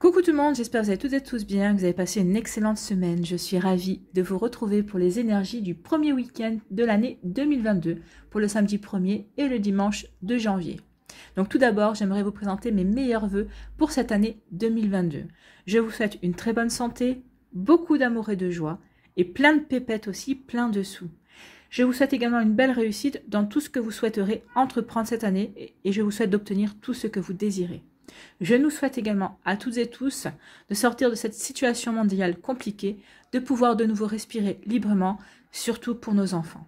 Coucou tout le monde, j'espère que vous allez tous et tous bien, que vous avez passé une excellente semaine. Je suis ravie de vous retrouver pour les énergies du premier week-end de l'année 2022, pour le samedi 1er et le dimanche 2 janvier. Donc tout d'abord, j'aimerais vous présenter mes meilleurs voeux pour cette année 2022. Je vous souhaite une très bonne santé, beaucoup d'amour et de joie, et plein de pépettes aussi, plein de sous. Je vous souhaite également une belle réussite dans tout ce que vous souhaiterez entreprendre cette année, et je vous souhaite d'obtenir tout ce que vous désirez. Je nous souhaite également à toutes et tous de sortir de cette situation mondiale compliquée, de pouvoir de nouveau respirer librement, surtout pour nos enfants.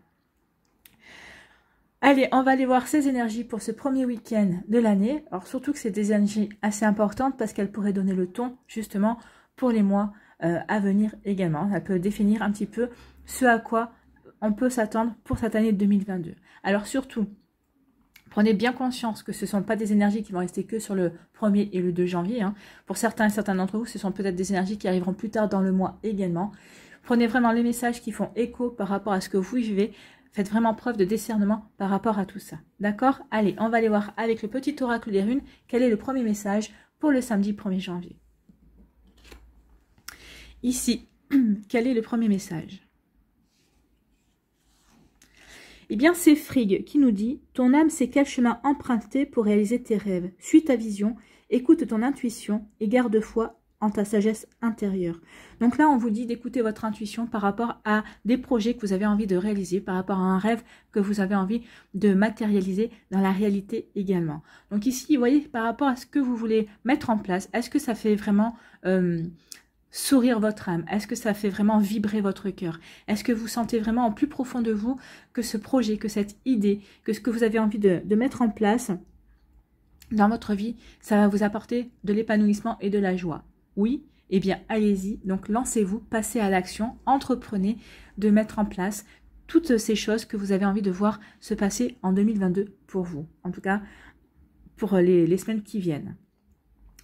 Allez, on va aller voir ces énergies pour ce premier week-end de l'année. Alors surtout que c'est des énergies assez importantes parce qu'elles pourraient donner le ton justement pour les mois euh, à venir également. On peut définir un petit peu ce à quoi on peut s'attendre pour cette année 2022. Alors surtout, Prenez bien conscience que ce ne sont pas des énergies qui vont rester que sur le 1er et le 2 janvier. Hein. Pour certains et certains d'entre vous, ce sont peut-être des énergies qui arriveront plus tard dans le mois également. Prenez vraiment les messages qui font écho par rapport à ce que vous vivez. Faites vraiment preuve de discernement par rapport à tout ça. D'accord Allez, on va aller voir avec le petit oracle des runes quel est le premier message pour le samedi 1er janvier. Ici, quel est le premier message eh bien, c'est Frigg qui nous dit « Ton âme c'est quel chemin emprunter pour réaliser tes rêves. Suis ta vision, écoute ton intuition et garde foi en ta sagesse intérieure. Donc là, on vous dit d'écouter votre intuition par rapport à des projets que vous avez envie de réaliser, par rapport à un rêve que vous avez envie de matérialiser dans la réalité également. Donc ici, vous voyez, par rapport à ce que vous voulez mettre en place, est-ce que ça fait vraiment... Euh, sourire votre âme Est-ce que ça fait vraiment vibrer votre cœur Est-ce que vous sentez vraiment en plus profond de vous que ce projet, que cette idée, que ce que vous avez envie de, mettre en place dans votre vie, ça va vous apporter de l'épanouissement et de la joie Oui Eh bien, allez-y. Donc, lancez-vous, passez à l'action, entreprenez de mettre en place toutes ces choses que vous avez envie de voir se passer en 2022 pour vous. En tout cas, pour les semaines qui viennent.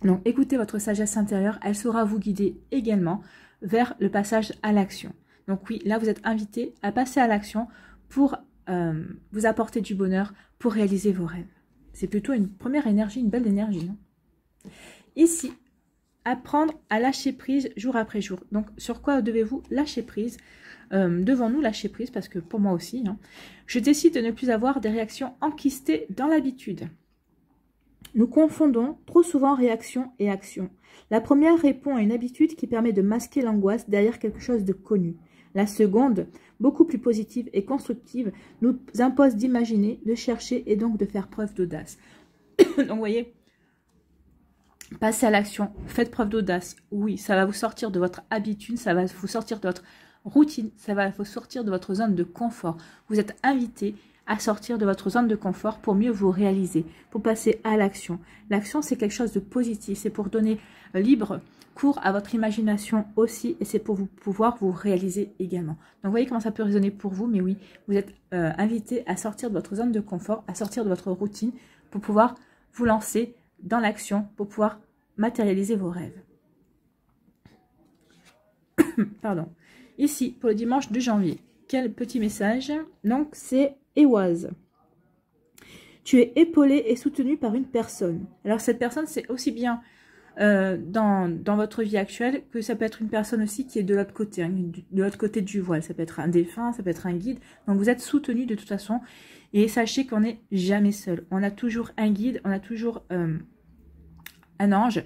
Donc écoutez votre sagesse intérieure, elle saura vous guider également vers le passage à l'action. Donc oui, là vous êtes invité à passer à l'action pour euh, vous apporter du bonheur, pour réaliser vos rêves. C'est plutôt une première énergie, une belle énergie. Ici, apprendre à lâcher prise jour après jour. Donc sur quoi devez-vous lâcher prise euh, Devant nous lâcher prise, parce que pour moi aussi, hein. je décide de ne plus avoir des réactions enquistées dans l'habitude. Nous confondons trop souvent réaction et action. La première répond à une habitude qui permet de masquer l'angoisse derrière quelque chose de connu. La seconde, beaucoup plus positive et constructive, nous impose d'imaginer, de chercher et donc de faire preuve d'audace. donc vous voyez, passez à l'action, faites preuve d'audace. Oui, ça va vous sortir de votre habitude, ça va vous sortir de votre routine, ça va vous sortir de votre zone de confort. Vous êtes invité à sortir de votre zone de confort pour mieux vous réaliser, pour passer à l'action. L'action, c'est quelque chose de positif, c'est pour donner libre cours à votre imagination aussi et c'est pour vous pouvoir vous réaliser également. Donc vous voyez comment ça peut résonner pour vous, mais oui, vous êtes euh, invité à sortir de votre zone de confort, à sortir de votre routine pour pouvoir vous lancer dans l'action, pour pouvoir matérialiser vos rêves. Pardon. Ici, pour le dimanche 2 janvier, quel petit message Donc c'est tu es épaulé et soutenu par une personne. Alors cette personne, c'est aussi bien euh, dans, votre vie actuelle que ça peut être une personne aussi qui est de l'autre côté, hein, de l'autre côté du voile. Ça peut être un défunt, ça peut être un guide. Donc vous êtes soutenu de toute façon. Et sachez qu'on n'est jamais seul. On a toujours un guide, on a toujours euh, un ange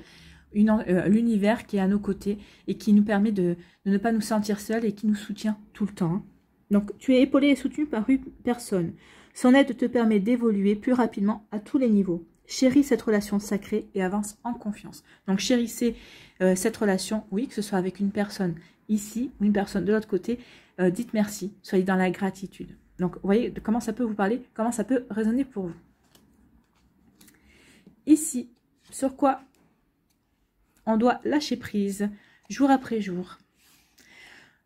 euh, l'univers qui est à nos côtés et qui nous permet de, de ne pas nous sentir seuls et qui nous soutient tout le temps. Hein. Donc, tu es épaulé et soutenu par une personne. Son aide te permet d'évoluer plus rapidement à tous les niveaux. Chéris cette relation sacrée et avance en confiance. Donc, chérissez euh, cette relation, oui, que ce soit avec une personne ici ou une personne de l'autre côté. Euh, dites merci, soyez dans la gratitude. Donc, vous voyez comment ça peut vous parler, comment ça peut résonner pour vous. Ici, sur quoi on doit lâcher prise jour après jour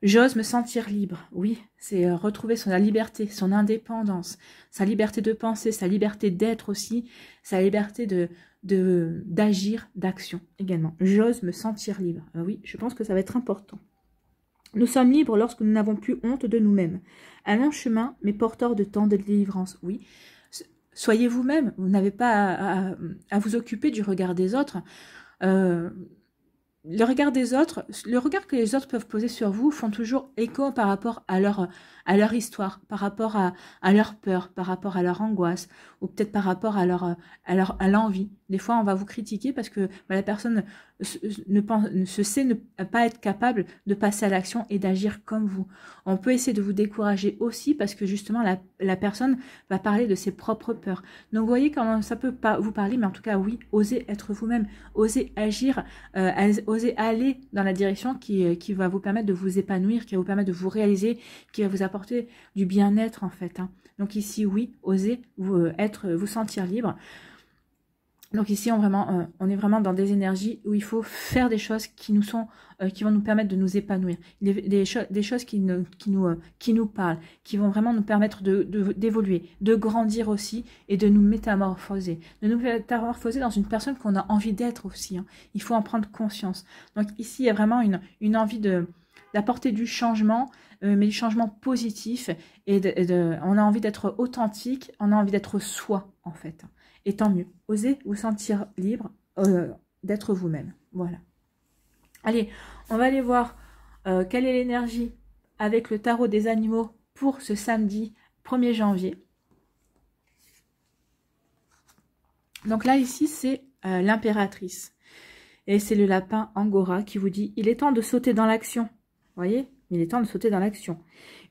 J'ose me sentir libre. Oui, c'est euh, retrouver sa liberté, son indépendance, sa liberté de penser, sa liberté d'être aussi, sa liberté de d'agir, d'action également. J'ose me sentir libre. Euh, oui, je pense que ça va être important. Nous sommes libres lorsque nous n'avons plus honte de nous-mêmes. Un long chemin, mais porteur de tant de délivrance. Oui, soyez vous-même. Vous, n'avez pas à, vous occuper du regard des autres. Euh, le regard des autres, le regard que les autres peuvent poser sur vous font toujours écho par rapport à leur à leur histoire, par rapport à, à leur peur, par rapport à leur angoisse, ou peut-être par rapport à leur euh, à leur à l'envie. Des fois, on va vous critiquer parce que bah, la personne ne pense, se sait ne pas être capable de passer à l'action et d'agir comme vous. On peut essayer de vous décourager aussi parce que justement la, la personne va parler de ses propres peurs. Donc vous voyez comment ça peut pas vous parler, mais en tout cas oui, osez être vous-même, osez agir, oser euh, osez aller dans la direction qui, euh, qui va vous permettre de vous épanouir, qui va vous permettre de vous réaliser, qui va vous apporter du bien-être en fait. Hein. Donc ici, oui, osez vous, euh, être, euh, vous sentir libre. Donc ici, on, vraiment, euh, on, est vraiment dans des énergies où il faut faire des choses qui nous sont, qui vont nous permettre de nous épanouir, des, des, choses qui, qui, nous, qui, nous, parlent, qui vont vraiment nous permettre d'évoluer, de, de, grandir aussi et de nous métamorphoser, de nous métamorphoser dans une personne qu'on a envie d'être aussi. Hein. Il faut en prendre conscience. Donc ici, il y a vraiment une, une envie d'apporter du changement euh, mais du changement positif. Et, on a envie d'être authentique, on a envie d'être soi, en fait. Et tant mieux. Osez vous sentir libre euh, d'être vous-même. Voilà. Allez, on va aller voir euh, quelle est l'énergie avec le tarot des animaux pour ce samedi 1er janvier. Donc là, ici, c'est l'impératrice. Et c'est le lapin Angora qui vous dit, il est temps de sauter dans l'action. Voyez il est temps de sauter dans l'action.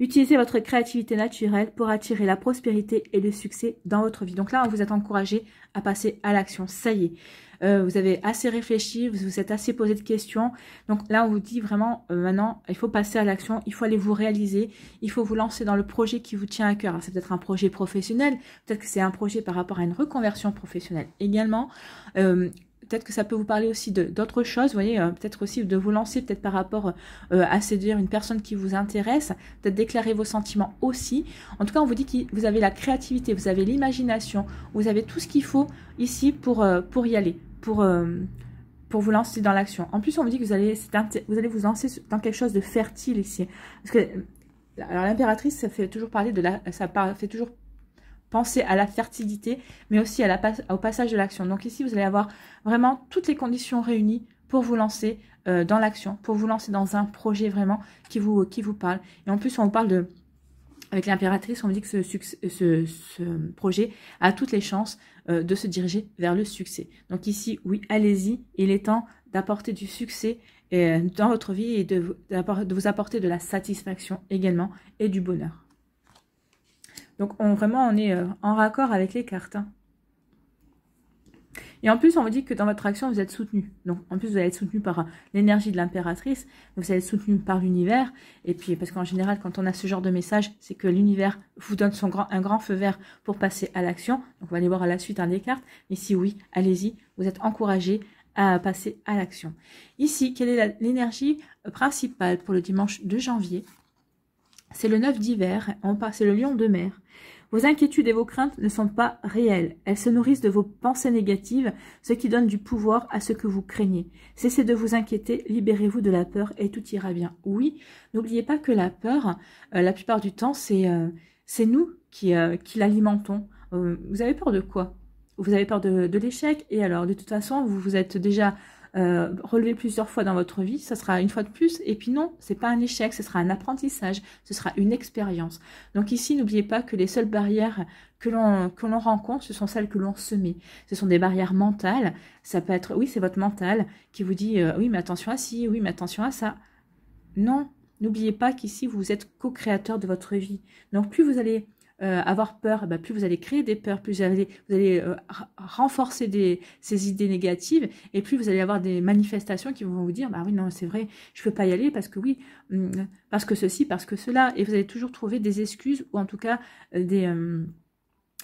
Utilisez votre créativité naturelle pour attirer la prospérité et le succès dans votre vie. Donc là, on vous est encouragé à passer à l'action. Ça y est, euh, vous avez assez réfléchi, vous vous êtes assez posé de questions. Donc là, on vous dit vraiment, euh, maintenant, il faut passer à l'action, il faut aller vous réaliser, il faut vous lancer dans le projet qui vous tient à cœur. C'est peut-être un projet professionnel, peut-être que c'est un projet par rapport à une reconversion professionnelle également. Euh, peut-être que ça peut vous parler aussi d'autres choses, vous voyez, euh, peut-être aussi de vous lancer peut-être par rapport euh, à séduire une personne qui vous intéresse, peut-être déclarer vos sentiments aussi. En tout cas, on vous dit que vous avez la créativité, vous avez l'imagination, vous avez tout ce qu'il faut ici pour, euh, pour y aller, pour, pour vous lancer dans l'action. En plus, on vous dit que vous allez, vous allez vous lancer dans quelque chose de fertile ici. alors l'impératrice, ça fait toujours parler de la, ça fait toujours Pensez à la fertilité, mais aussi au passage de l'action. Donc ici, vous allez avoir vraiment toutes les conditions réunies pour vous lancer euh, dans l'action, pour vous lancer dans un projet vraiment qui vous, qui vous parle. Et en plus, on vous parle de... Avec l'impératrice, on vous dit que ce, projet a toutes les chances euh, de se diriger vers le succès. Donc ici, oui, allez-y, il est temps d'apporter du succès euh, dans votre vie et de vous apporter de la satisfaction également et du bonheur. Donc on, vraiment, on est euh, en raccord avec les cartes. Hein. Et en plus, on vous dit que dans votre action, vous êtes soutenu. Donc, en plus, vous allez être soutenu par euh, l'énergie de l'impératrice, vous allez être soutenu par l'univers. Et puis, parce qu'en général, quand on a ce genre de message, c'est que l'univers vous donne son un grand feu vert pour passer à l'action. Donc, on va aller voir à la suite un hein, des cartes. Mais si oui, allez-y, vous êtes encouragé à passer à l'action. Ici, quelle est l'énergie euh, principale pour le dimanche de janvier c'est le 9 d'hiver, c'est le lion de mer. Vos inquiétudes et vos craintes ne sont pas réelles. Elles se nourrissent de vos pensées négatives, ce qui donne du pouvoir à ce que vous craignez. Cessez de vous inquiéter, libérez-vous de la peur et tout ira bien. Oui, n'oubliez pas que la peur, euh, la plupart du temps, c'est euh, nous qui, euh, l'alimentons. vous avez peur de quoi Vous avez peur de, de l'échec et alors, de toute façon, vous vous êtes déjà relevé euh, relever plusieurs fois dans votre vie, ça sera une fois de plus. Et puis non, c'est pas un échec, ce sera un apprentissage, ce sera une expérience. Donc ici, n'oubliez pas que les seules barrières que l'on que l'on rencontre, ce sont celles que l'on se Ce sont des barrières mentales. Ça peut être, oui, c'est votre mental qui vous dit, euh, oui, mais attention à ci, oui, mais attention à ça. Non, n'oubliez pas qu'ici, vous êtes co-créateur de votre vie. Donc plus vous allez euh, avoir peur, bah, plus vous allez créer des peurs, plus vous allez, euh, renforcer ces idées négatives, et plus vous allez avoir des manifestations qui vont vous dire, bah oui, non, c'est vrai, je ne peux pas y aller parce que oui, mm, parce que ceci, parce que cela, et vous allez toujours trouver des excuses ou en tout cas euh, des,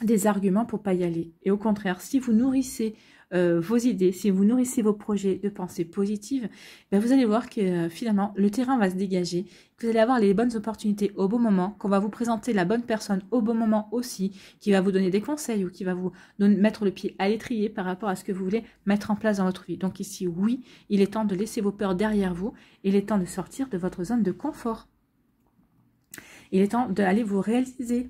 des arguments pour pas y aller. Et au contraire, si vous nourrissez euh, vos idées, si vous nourrissez vos projets de pensées positives, ben, vous allez voir que euh, finalement le terrain va se dégager, que vous allez avoir les bonnes opportunités au bon moment, qu'on va vous présenter la bonne personne au bon moment aussi, qui va vous donner des conseils ou qui va vous mettre le pied à l'étrier par rapport à ce que vous voulez mettre en place dans votre vie. Donc ici, oui, il est temps de laisser vos peurs derrière vous, il est temps de sortir de votre zone de confort. Il est temps d'aller vous réaliser.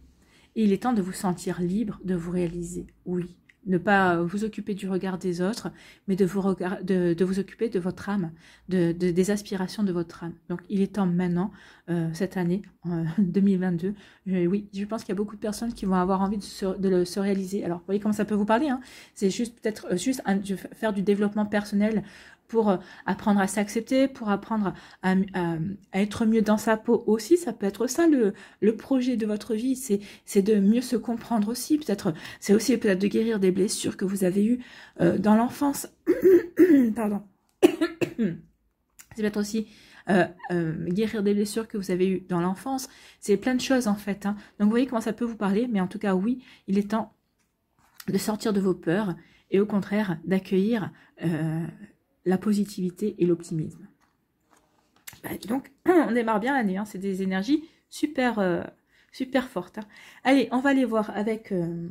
et Il est temps de vous sentir libre, de vous réaliser. Oui ne pas vous occuper du regard des autres, mais de vous, occuper de votre âme, de, des aspirations de votre âme. Donc il est temps maintenant, euh, cette année en 2022, oui, je pense qu'il y a beaucoup de personnes qui vont avoir envie de se, se réaliser. Alors vous voyez comment ça peut vous parler, hein. c'est juste peut-être euh, juste faire du développement personnel pour euh, apprendre à s'accepter, pour apprendre à, être mieux dans sa peau aussi. Ça peut être ça le, projet de votre vie, c'est de mieux se comprendre aussi. Peut-être c'est aussi peut-être de guérir des blessures que vous avez eues euh, dans l'enfance. Pardon. c'est peut-être aussi euh, guérir des blessures que vous avez eues dans l'enfance. C'est plein de choses en fait. Hein. Donc vous voyez comment ça peut vous parler, mais en tout cas oui, il est temps de sortir de vos peurs et au contraire d'accueillir euh, la positivité et l'optimisme. Bah, donc, on démarre bien l'année, hein, c'est des énergies super, euh, super fortes. Hein. Allez, on va aller voir avec... Euh,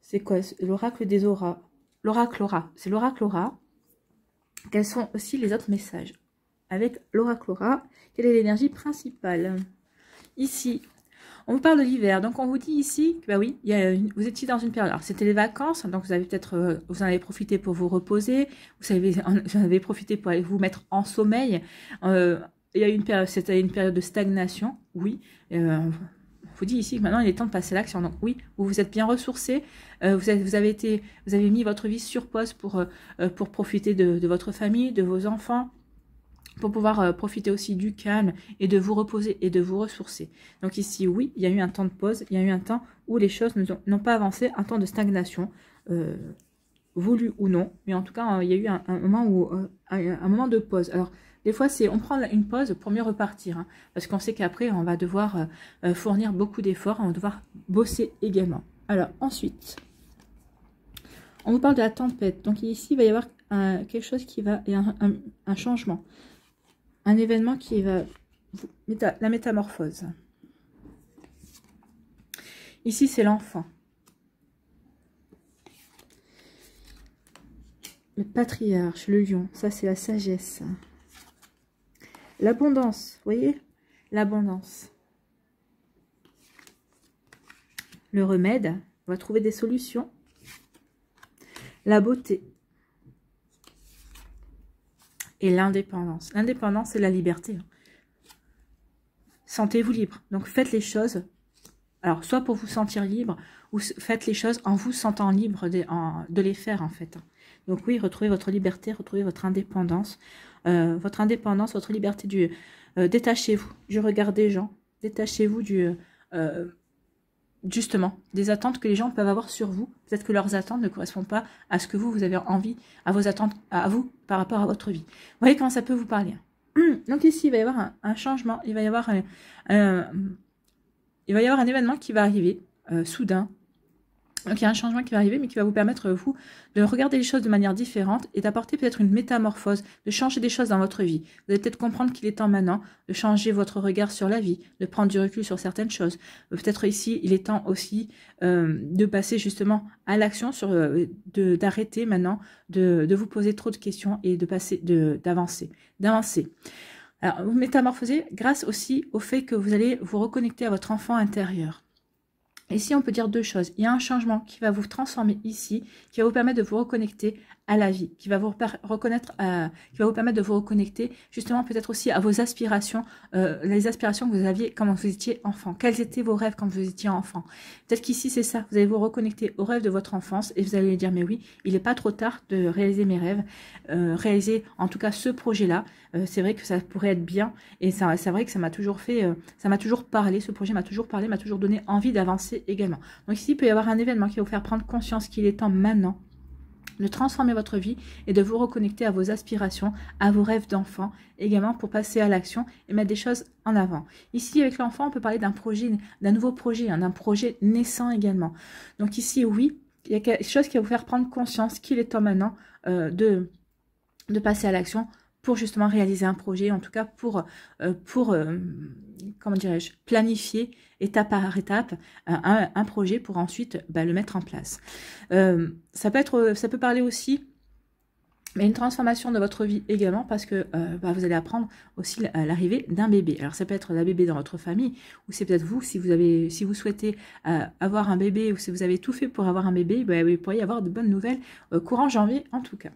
c'est quoi L'oracle des auras. L'oracle aura. C'est l'oracle aura. Quels sont aussi les autres messages Avec l'oracle aura, quelle est l'énergie principale Ici, on vous parle de l'hiver, donc on vous dit ici que bah oui, il y a vous étiez dans une période. Alors c'était les vacances, donc vous avez peut-être, euh, vous en avez profité pour vous reposer, vous, avez, vous en avez profité pour aller vous mettre en sommeil. Euh, il y a une période, c'était une période de stagnation, oui. Euh, on vous dit ici que maintenant il est temps de passer l'action. Donc oui, vous vous êtes bien ressourcé, vous, avez été, vous avez mis votre vie sur pause pour, pour profiter de votre famille, de vos enfants, pour pouvoir euh, profiter aussi du calme et de vous reposer et de vous ressourcer. Donc ici, oui, il y a eu un temps de pause, il y a eu un temps où les choses n'ont pas avancé, un temps de stagnation, euh, voulu ou non, mais en tout cas, euh, il y a eu un, moment, où, un, moment de pause. Alors, des fois, c'est on prend une pause pour mieux repartir, hein, parce qu'on sait qu'après, on va devoir fournir beaucoup d'efforts, on va devoir bosser également. Alors, ensuite, on vous parle de la tempête. Donc ici, il va y avoir quelque chose qui va... un, un changement un événement qui va... La métamorphose. Ici, c'est l'enfant. Le patriarche, le lion, ça c'est la sagesse. L'abondance, voyez L'abondance. Le remède, on va trouver des solutions. La beauté, et l'indépendance. L'indépendance, c'est la liberté. Hein. Sentez-vous libre. Donc faites les choses, alors soit pour vous sentir libre, ou faites les choses en vous sentant libre de, les faire en fait. Hein. Donc oui, retrouvez votre liberté, retrouvez votre indépendance, euh, votre indépendance, votre liberté du... Euh, détachez-vous du regard des gens, détachez-vous du... Euh, justement, des attentes que les gens peuvent avoir sur vous. Peut-être que leurs attentes ne correspondent pas à ce que vous, vous avez envie, à vos attentes, à vous, par rapport à votre vie. Vous voyez comment ça peut vous parler. Hein. Donc ici, il va y avoir un, changement, il va y avoir un, il va y avoir un événement qui va arriver euh, soudain, donc il y a un changement qui va arriver, mais qui va vous permettre, vous, de regarder les choses de manière différente et d'apporter peut-être une métamorphose, de changer des choses dans votre vie. Vous allez peut-être comprendre qu'il est temps maintenant de changer votre regard sur la vie, de prendre du recul sur certaines choses. Peut-être ici, il est temps aussi euh, de passer justement à l'action, sur euh, d'arrêter maintenant de, de, vous poser trop de questions et de passer, d'avancer, d'avancer. Alors, vous métamorphosez grâce aussi au fait que vous allez vous reconnecter à votre enfant intérieur. Et Ici, on peut dire deux choses. Il y a un changement qui va vous transformer ici, qui va vous permettre de vous reconnecter à la vie, qui va vous reconnaître, euh, qui va vous permettre de vous reconnecter justement peut-être aussi à vos aspirations, euh, les aspirations que vous aviez quand vous étiez enfant. Quels étaient vos rêves quand vous étiez enfant Peut-être qu'ici c'est ça, vous allez vous reconnecter aux rêves de votre enfance et vous allez dire mais oui, il n'est pas trop tard de réaliser mes rêves, euh, réaliser en tout cas ce projet-là. c'est vrai que ça pourrait être bien et ça c'est vrai que ça m'a toujours fait, ça m'a toujours parlé, ce projet m'a toujours parlé, m'a toujours donné envie d'avancer également. Donc ici il peut y avoir un événement qui va vous faire prendre conscience qu'il est temps maintenant de transformer votre vie et de vous reconnecter à vos aspirations, à vos rêves d'enfant, également pour passer à l'action et mettre des choses en avant. Ici, avec l'enfant, on peut parler d'un projet, d'un nouveau projet, hein, d'un projet naissant également. Donc ici, oui, il y a quelque chose qui va vous faire prendre conscience qu'il est temps maintenant euh, de, de passer à l'action pour justement réaliser un projet, en tout cas pour, euh, pour euh, comment dirais-je, planifier étape par étape euh, un, projet pour ensuite bah, le mettre en place. Euh, ça, peut être, ça peut parler aussi mais une transformation de votre vie également parce que euh, bah, vous allez apprendre aussi l'arrivée d'un bébé. Alors ça peut être la bébé dans votre famille ou c'est peut-être vous si vous avez si vous souhaitez avoir un bébé ou si vous avez tout fait pour avoir un bébé, vous bah, pourriez avoir de bonnes nouvelles courant janvier en tout cas.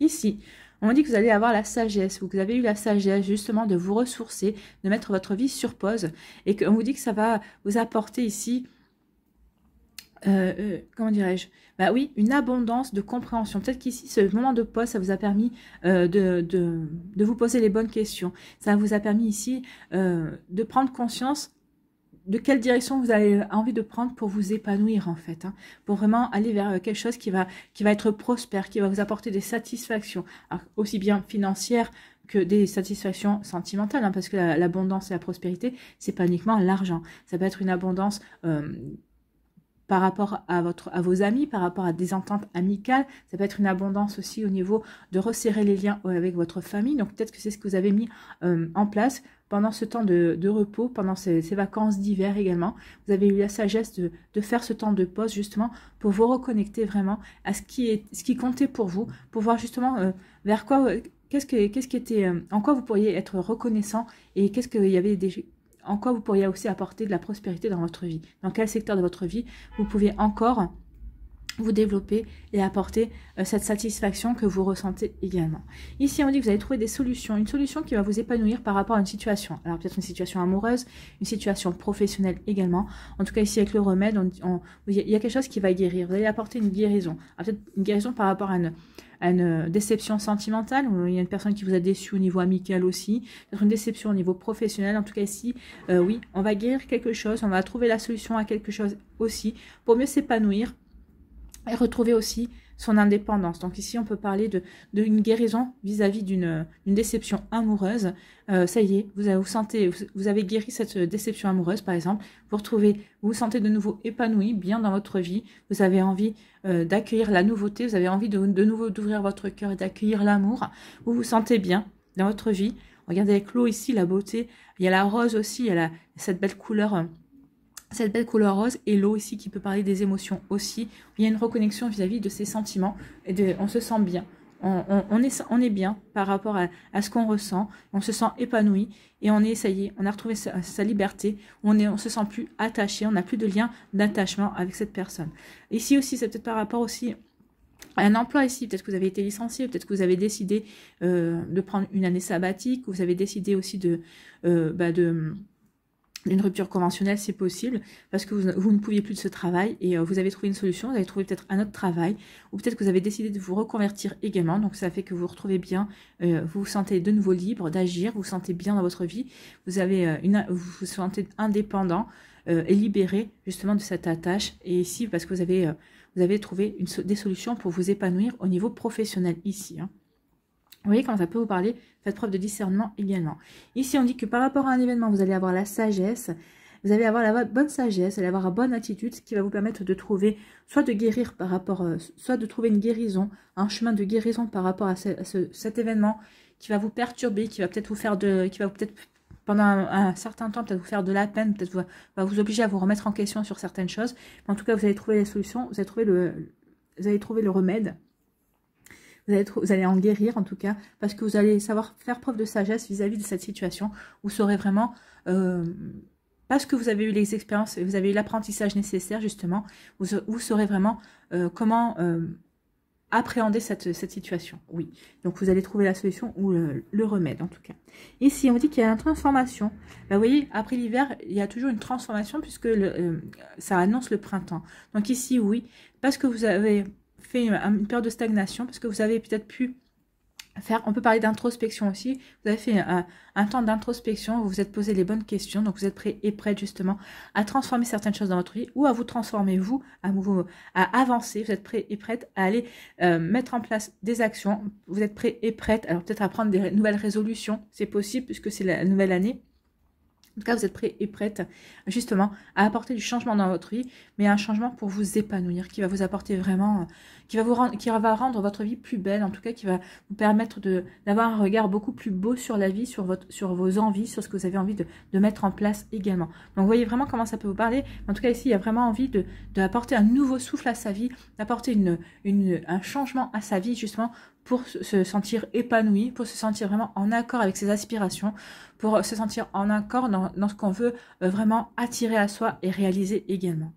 Ici, on dit que vous allez avoir la sagesse, vous avez eu la sagesse justement de vous ressourcer, de mettre votre vie sur pause, et qu'on vous dit que ça va vous apporter ici, euh, euh, comment dirais-je Bah oui, une abondance de compréhension. Peut-être qu'ici, ce moment de pause, ça vous a permis euh, de, de, vous poser les bonnes questions. Ça vous a permis ici de prendre conscience de quelle direction vous avez euh, envie de prendre pour vous épanouir en fait, hein, pour vraiment aller vers euh, quelque chose qui va, qui va être prospère, qui va vous apporter des satisfactions, aussi bien financières que des satisfactions sentimentales, hein, parce que l'abondance et la prospérité, c'est pas uniquement l'argent, ça peut être une abondance euh, par rapport à, votre, à vos amis, par rapport à des ententes amicales. Ça peut être une abondance aussi au niveau de resserrer les liens avec votre famille. Donc peut-être que c'est ce que vous avez mis en place pendant ce temps de, repos, pendant ces, vacances d'hiver également, vous avez eu la sagesse de, faire ce temps de pause justement pour vous reconnecter vraiment à ce qui, est, ce qui comptait pour vous, pour voir justement euh, vers quoi, euh, qu'est-ce qui était, euh, en quoi vous pourriez être reconnaissant et qu'est-ce qu'il y avait en quoi vous pourriez aussi apporter de la prospérité dans votre vie, dans quel secteur de votre vie vous pouviez encore vous développer et apporter euh, cette satisfaction que vous ressentez également. Ici, on dit que vous allez trouver des solutions, une solution qui va vous épanouir par rapport à une situation. Alors peut-être une situation amoureuse, une situation professionnelle également. En tout cas, ici avec le remède, il y a quelque chose qui va guérir. Vous allez apporter une guérison. Ah, peut-être une guérison par rapport à une, une euh, déception sentimentale, où il y a une personne qui vous a déçu au niveau amical aussi, peut-être une déception au niveau professionnel. En tout cas ici, euh, oui, on va guérir quelque chose, on va trouver la solution à quelque chose aussi pour mieux s'épanouir et retrouver aussi son indépendance. Donc ici, on peut parler d'une de, guérison vis-à-vis d'une déception amoureuse. Euh, ça y est, vous, avez, sentez, vous, avez guéri cette déception amoureuse, par exemple. Vous retrouvez, vous sentez de nouveau épanoui, bien dans votre vie. Vous avez envie euh, d'accueillir la nouveauté. Vous avez envie de, nouveau d'ouvrir votre cœur et d'accueillir l'amour. Vous vous sentez bien dans votre vie. Regardez avec l'eau ici, la beauté. Il y a la rose aussi, il a cette belle couleur euh, cette belle couleur rose et l'eau ici qui peut parler des émotions aussi. Il y a une reconnexion vis-à-vis de ces sentiments et on se sent bien. On, est, bien par rapport à, ce qu'on ressent, on se sent épanoui et on est, ça y est, on a retrouvé sa, liberté, on ne on se sent plus attaché, on n'a plus de lien d'attachement avec cette personne. Ici aussi, c'est peut-être par rapport aussi à un emploi ici, peut-être que vous avez été licencié, peut-être que vous avez décidé euh, de prendre une année sabbatique, vous avez décidé aussi de, euh, bah, de une rupture conventionnelle, c'est possible, parce que vous, ne pouviez plus de ce travail et euh, vous avez trouvé une solution, vous avez trouvé peut-être un autre travail, ou peut-être que vous avez décidé de vous reconvertir également, donc ça fait que vous vous retrouvez bien, euh, vous vous sentez de nouveau libre d'agir, vous vous sentez bien dans votre vie, vous, avez euh, une, vous vous sentez indépendant et libéré justement de cette attache, et ici parce que vous avez, vous avez trouvé une, des solutions pour vous épanouir au niveau professionnel ici. Hein. Vous voyez quand ça peut vous parler, faites preuve de discernement également. Ici, on dit que par rapport à un événement, vous allez avoir la sagesse, vous allez avoir la bonne sagesse, vous allez avoir la bonne attitude, ce qui va vous permettre de trouver, soit de guérir par rapport, euh, soit de trouver une guérison, un chemin de guérison par rapport à, cet événement qui va vous perturber, qui va peut-être vous faire de, qui va peut-être pendant un, certain temps, peut-être vous faire de la peine, peut-être va, vous obliger à vous remettre en question sur certaines choses. en tout cas, vous allez trouver la solution, vous allez trouver le, vous allez trouver le remède vous allez, vous allez en guérir en tout cas, parce que vous allez savoir faire preuve de sagesse vis-à-vis de cette situation. Vous saurez vraiment, euh, parce que vous avez eu les expériences et vous avez eu l'apprentissage nécessaire justement, vous, saurez vraiment euh, comment euh, appréhender cette, situation. Oui, donc vous allez trouver la solution ou le, remède en tout cas. Ici, on dit qu'il y a une transformation. Bah, vous voyez, après l'hiver, il y a toujours une transformation puisque ça annonce le printemps. Donc ici, oui, parce que vous avez fait une, période de stagnation, parce que vous avez peut-être pu faire, on peut parler d'introspection aussi, vous avez fait un, temps d'introspection, vous vous êtes posé les bonnes questions, donc vous êtes prêt et prête justement à transformer certaines choses dans votre vie ou à vous transformer vous, à, avancer, vous êtes prêt et prête à aller euh, mettre en place des actions, vous êtes prêt et prête, alors peut-être à prendre des nouvelles résolutions, c'est possible puisque c'est la nouvelle année, en tout cas, vous êtes prêts et prête justement à apporter du changement dans votre vie, mais un changement pour vous épanouir, qui va vous apporter vraiment, qui va vous rendre, qui va rendre votre vie plus belle, en tout cas qui va vous permettre d'avoir un regard beaucoup plus beau sur la vie, sur, votre, sur vos envies, sur ce que vous avez envie de, de mettre en place également. Donc vous voyez vraiment comment ça peut vous parler. En tout cas ici, il y a vraiment envie d'apporter de, de un nouveau souffle à sa vie, d'apporter une, une, un changement à sa vie justement pour se sentir épanoui, pour se sentir vraiment en accord avec ses aspirations, pour se sentir en accord dans, ce qu'on veut euh, vraiment attirer à soi et réaliser également.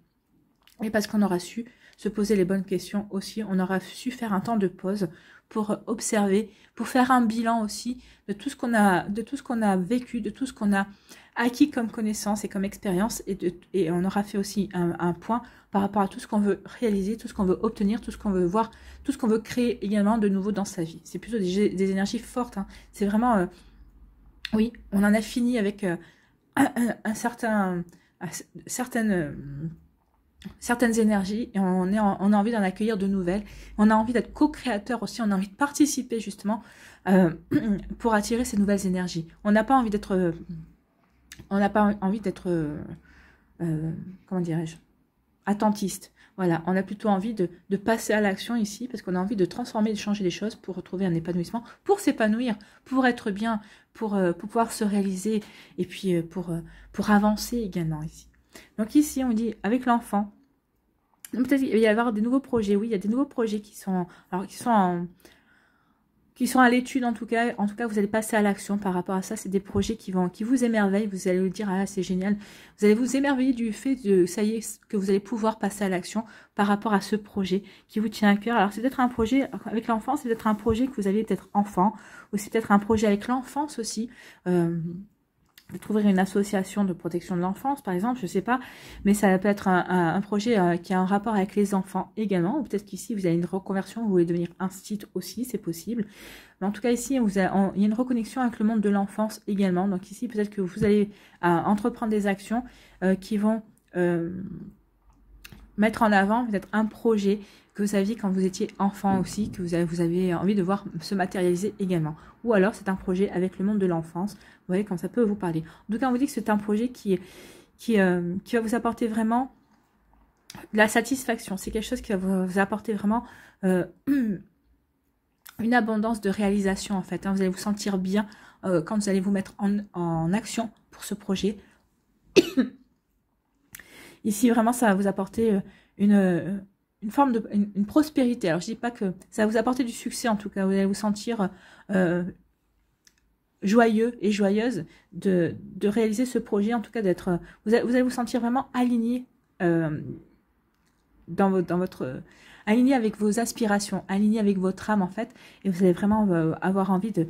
Et parce qu'on aura su se poser les bonnes questions aussi, on aura su faire un temps de pause pour observer, pour faire un bilan aussi de tout ce qu'on a, de tout ce qu'on a vécu, de tout ce qu'on a acquis comme connaissances et comme expérience, et, on aura fait aussi un point par rapport à tout ce qu'on veut réaliser, tout ce qu'on veut obtenir, tout ce qu'on veut voir, tout ce qu'on veut créer également de nouveau dans sa vie. C'est plutôt des, énergies fortes. Hein. C'est vraiment, euh, oui, on en a fini avec euh, un, certain, certaines, euh, certaines énergies et on, on a envie d'en accueillir de nouvelles. On a envie d'être co-créateur aussi, on a envie de participer justement pour attirer ces nouvelles énergies. On n'a pas envie d'être... on n'a pas envie d'être... comment dirais-je attentiste. Voilà, on a plutôt envie de, de passer à l'action ici parce qu'on a envie de transformer, de changer les choses pour retrouver un épanouissement, pour s'épanouir, pour être bien, pour, euh, pour, pouvoir se réaliser et puis euh, pour, euh, pour avancer également ici. Donc ici, on dit avec l'enfant, il va y avoir des nouveaux projets. Oui, il y a des nouveaux projets qui sont, alors, qui sont en, qui sont à l'étude en tout cas. En tout cas, vous allez passer à l'action par rapport à ça. C'est des projets qui vont, qui vous émerveillent. Vous allez vous dire, ah, c'est génial. Vous allez vous émerveiller du fait de, ça y est, que vous allez pouvoir passer à l'action par rapport à ce projet qui vous tient à cœur. Alors, c'est peut-être un projet avec l'enfance, c'est peut-être un projet que vous allez peut-être enfant, ou c'est peut-être un projet avec l'enfance aussi. Euh, vous trouverez une association de protection de l'enfance, par exemple, je ne sais pas, mais ça peut être un, projet euh, qui a un rapport avec les enfants également, ou peut-être qu'ici, vous avez une reconversion, vous voulez devenir un site aussi, c'est possible. Mais en tout cas, ici, il y a une reconnexion avec le monde de l'enfance également. Donc ici, peut-être que vous allez euh, entreprendre des actions euh, qui vont mettre en avant peut-être un projet que vous aviez quand vous étiez enfant mm. aussi, que vous avez, vous avez envie de voir se matérialiser également. Ou alors c'est un projet avec le monde de l'enfance, vous voyez quand ça peut vous parler. En tout cas, on vous dit que c'est un projet qui, qui, euh, qui va vous apporter vraiment de la satisfaction. C'est quelque chose qui va vous apporter vraiment euh, une abondance de réalisation en fait. Hein. Vous allez vous sentir bien euh, quand vous allez vous mettre en, en action pour ce projet. Ici, vraiment, ça va vous apporter une, une forme de une, prospérité. Alors je dis pas que ça va vous apporter du succès en tout cas, vous allez vous sentir euh, joyeux et joyeuse de, réaliser ce projet, en tout cas d'être vous, allez vous sentir vraiment aligné euh, dans, votre, dans votre aligné avec vos aspirations, aligné avec votre âme en fait, et vous allez vraiment euh, avoir envie de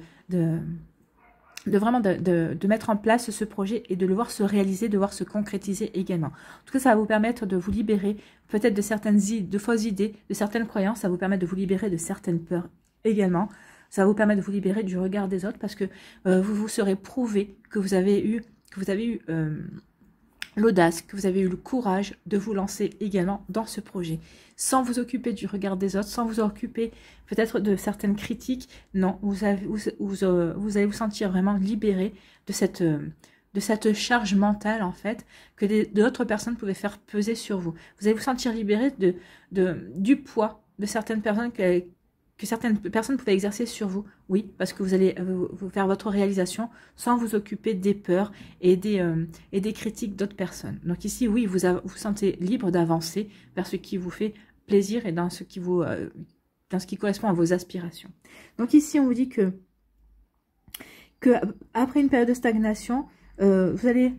de vraiment de, mettre en place ce projet et de le voir se réaliser, de voir se concrétiser également. En tout cas, ça va vous permettre de vous libérer peut-être de certaines idées, de fausses idées, de certaines croyances, ça va vous permettre de vous libérer de certaines peurs également. Ça va vous permettre de vous libérer du regard des autres parce que euh, vous vous serez prouvé que vous avez eu, que vous avez eu euh, l'audace, que vous avez eu le courage de vous lancer également dans ce projet. Sans vous occuper du regard des autres, sans vous occuper peut-être de certaines critiques, non, vous, euh, vous, allez vous sentir vraiment libéré de cette... Euh, de cette charge mentale en fait que d'autres personnes pouvaient faire peser sur vous. Vous allez vous sentir libéré de, du poids de certaines personnes qui que certaines personnes pouvaient exercer sur vous. Oui, parce que vous allez euh, vous, faire votre réalisation sans vous occuper des peurs et des, euh, et des critiques d'autres personnes. Donc ici, oui, vous vous sentez libre d'avancer vers ce qui vous fait plaisir et dans ce qui vous euh, dans ce qui correspond à vos aspirations. Donc ici, on vous dit que, que après une période de stagnation, vous allez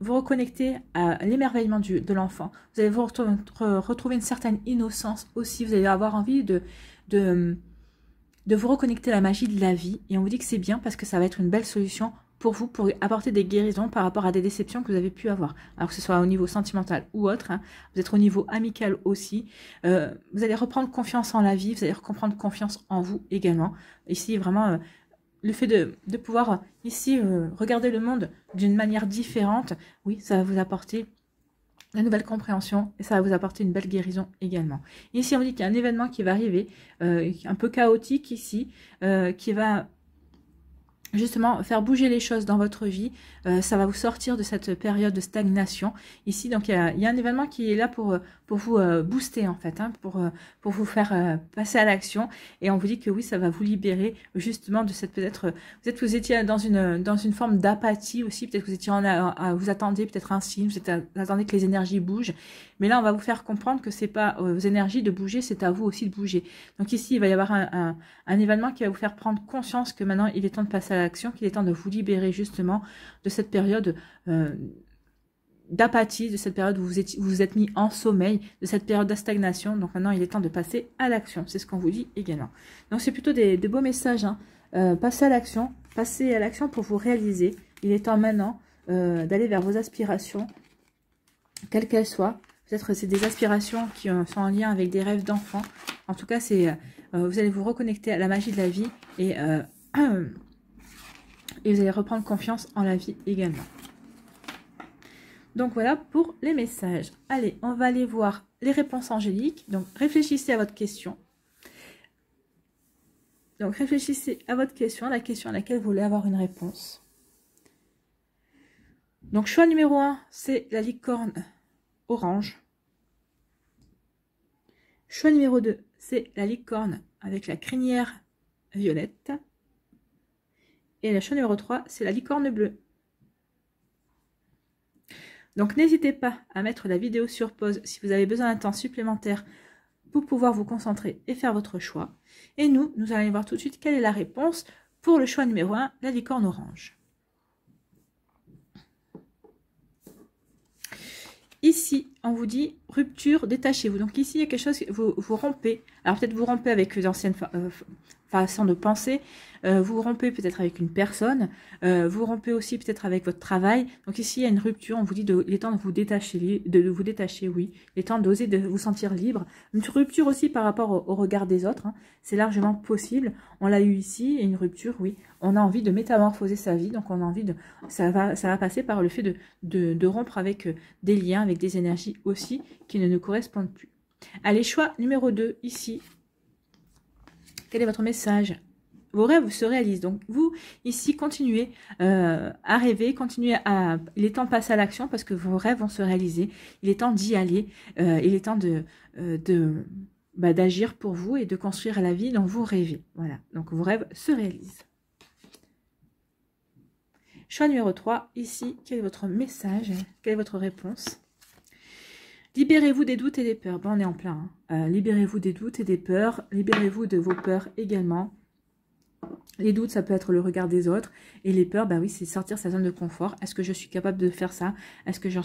vous reconnecter à l'émerveillement de l'enfant. Vous allez vous retrouver une certaine innocence aussi. Vous allez avoir envie de de, euh, de vous reconnecter à la magie de la vie. Et on vous dit que c'est bien parce que ça va être une belle solution pour vous, pour apporter des guérisons par rapport à des déceptions que vous avez pu avoir. Alors que ce soit au niveau sentimental ou autre, hein, vous êtes au niveau amical aussi. Euh, vous allez reprendre confiance en la vie, vous allez reprendre confiance en vous également. Ici, vraiment, euh, le fait de, pouvoir, ici, regarder le monde d'une manière différente, oui, ça va vous apporter la nouvelle compréhension et ça va vous apporter une belle guérison également. Ici, on dit qu'il y a un événement qui va arriver, euh, un peu chaotique ici, euh, qui va justement faire bouger les choses dans votre vie. Euh, ça va vous sortir de cette période de stagnation. Ici, donc il y, a un événement qui est là pour, euh, pour vous euh, booster en fait, hein, pour, pour vous faire passer à l'action. Et on vous dit que oui, ça va vous libérer justement de cette peut-être peut-être vous étiez dans une dans une forme d'apathie aussi. Peut-être que vous étiez en, à, vous attendez peut-être un signe, vous, attendez que les énergies bougent. Mais là, on va vous faire comprendre que c'est pas aux énergies de bouger, c'est à vous aussi de bouger. Donc ici, il va y avoir un, un événement qui va vous faire prendre conscience que maintenant il est temps de passer à action qu'il est temps de vous libérer justement de cette période euh, d'apathie, de cette période où vous, êtes, vous êtes mis en sommeil, de cette période de stagnation. Donc maintenant, il est temps de passer à l'action. C'est ce qu'on vous dit également. Donc c'est plutôt des, beaux messages. Hein. Euh, passez à l'action. Passez à l'action pour vous réaliser. Il est temps maintenant euh, d'aller vers vos aspirations, quelles qu'elles soient. Peut-être que c'est des aspirations qui sont en lien avec des rêves d'enfant. En tout cas, c'est vous allez vous reconnecter à la magie de la vie et et vous allez reprendre confiance en la vie également. Donc voilà pour les messages. Allez, on va aller voir les réponses angéliques. Donc réfléchissez à votre question. Donc réfléchissez à votre question, la question à laquelle vous voulez avoir une réponse. Donc choix numéro 1, c'est la licorne orange. Choix numéro 2, c'est la licorne avec la crinière violette. Et la chaîne numéro 3, c'est la licorne bleue. Donc n'hésitez pas à mettre la vidéo sur pause si vous avez besoin d'un temps supplémentaire pour pouvoir vous concentrer et faire votre choix. Et nous, nous allons voir tout de suite quelle est la réponse pour le choix numéro 1, la licorne orange. Ici, on vous dit rupture, détachez-vous. Donc ici, il y a quelque chose, vous, vous rompez. Alors peut-être vous rompez avec une ancienne euh, façon de penser, euh, vous rompez peut-être avec une personne, euh, vous rompez aussi peut-être avec votre travail. Donc ici, il y a une rupture, on vous dit de, il est temps de vous détacher, de vous détacher, oui. Il est temps d'oser de vous sentir libre. Une rupture aussi par rapport au, regard des autres, hein. c'est largement possible. On l'a eu ici, une rupture, oui. On a envie de métamorphoser sa vie, donc on a envie de... Ça va, ça va passer par le fait de rompre avec des liens, avec des énergies aussi qui ne nous correspondent plus. Allez, choix numéro 2 ici. Quel est votre message vos rêves se réalisent. Donc vous, ici, continuez euh, à rêver, continuez à... Il est temps de passer à l'action parce que vos rêves vont se réaliser. Il est temps d'y aller. Euh, il est temps de... Euh, bah, d'agir pour vous et de construire la vie dont vous rêvez. Voilà, donc vos rêves se réalisent. Choix numéro 3, ici, quel est votre message Quelle est votre réponse Libérez-vous des doutes et des peurs. Bon, on est en plein. Hein. Euh, libérez-vous des doutes et des peurs. Libérez-vous de vos peurs également. Les doutes, ça peut être le regard des autres. Et les peurs, bah oui, c'est sortir sa zone de confort. Est-ce que je suis capable de faire ça Est-ce que je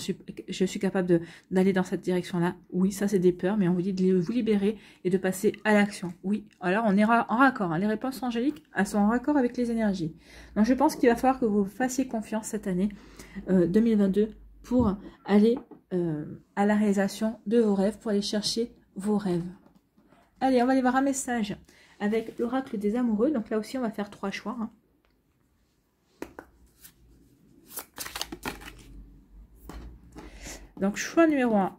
suis capable d'aller dans cette direction-là Oui, ça, c'est des peurs, mais on vous dit de vous libérer et de passer à l'action. Oui, alors on est en raccord. Hein. Les réponses angéliques, elles sont en raccord avec les énergies. Donc, je pense qu'il va falloir que vous fassiez confiance cette année 2022 euh, pour aller euh, à la réalisation de vos rêves, pour aller chercher vos rêves. Allez, on va aller voir un message avec l'oracle des amoureux. Donc là aussi, on va faire trois choix. Hein. Donc choix numéro un,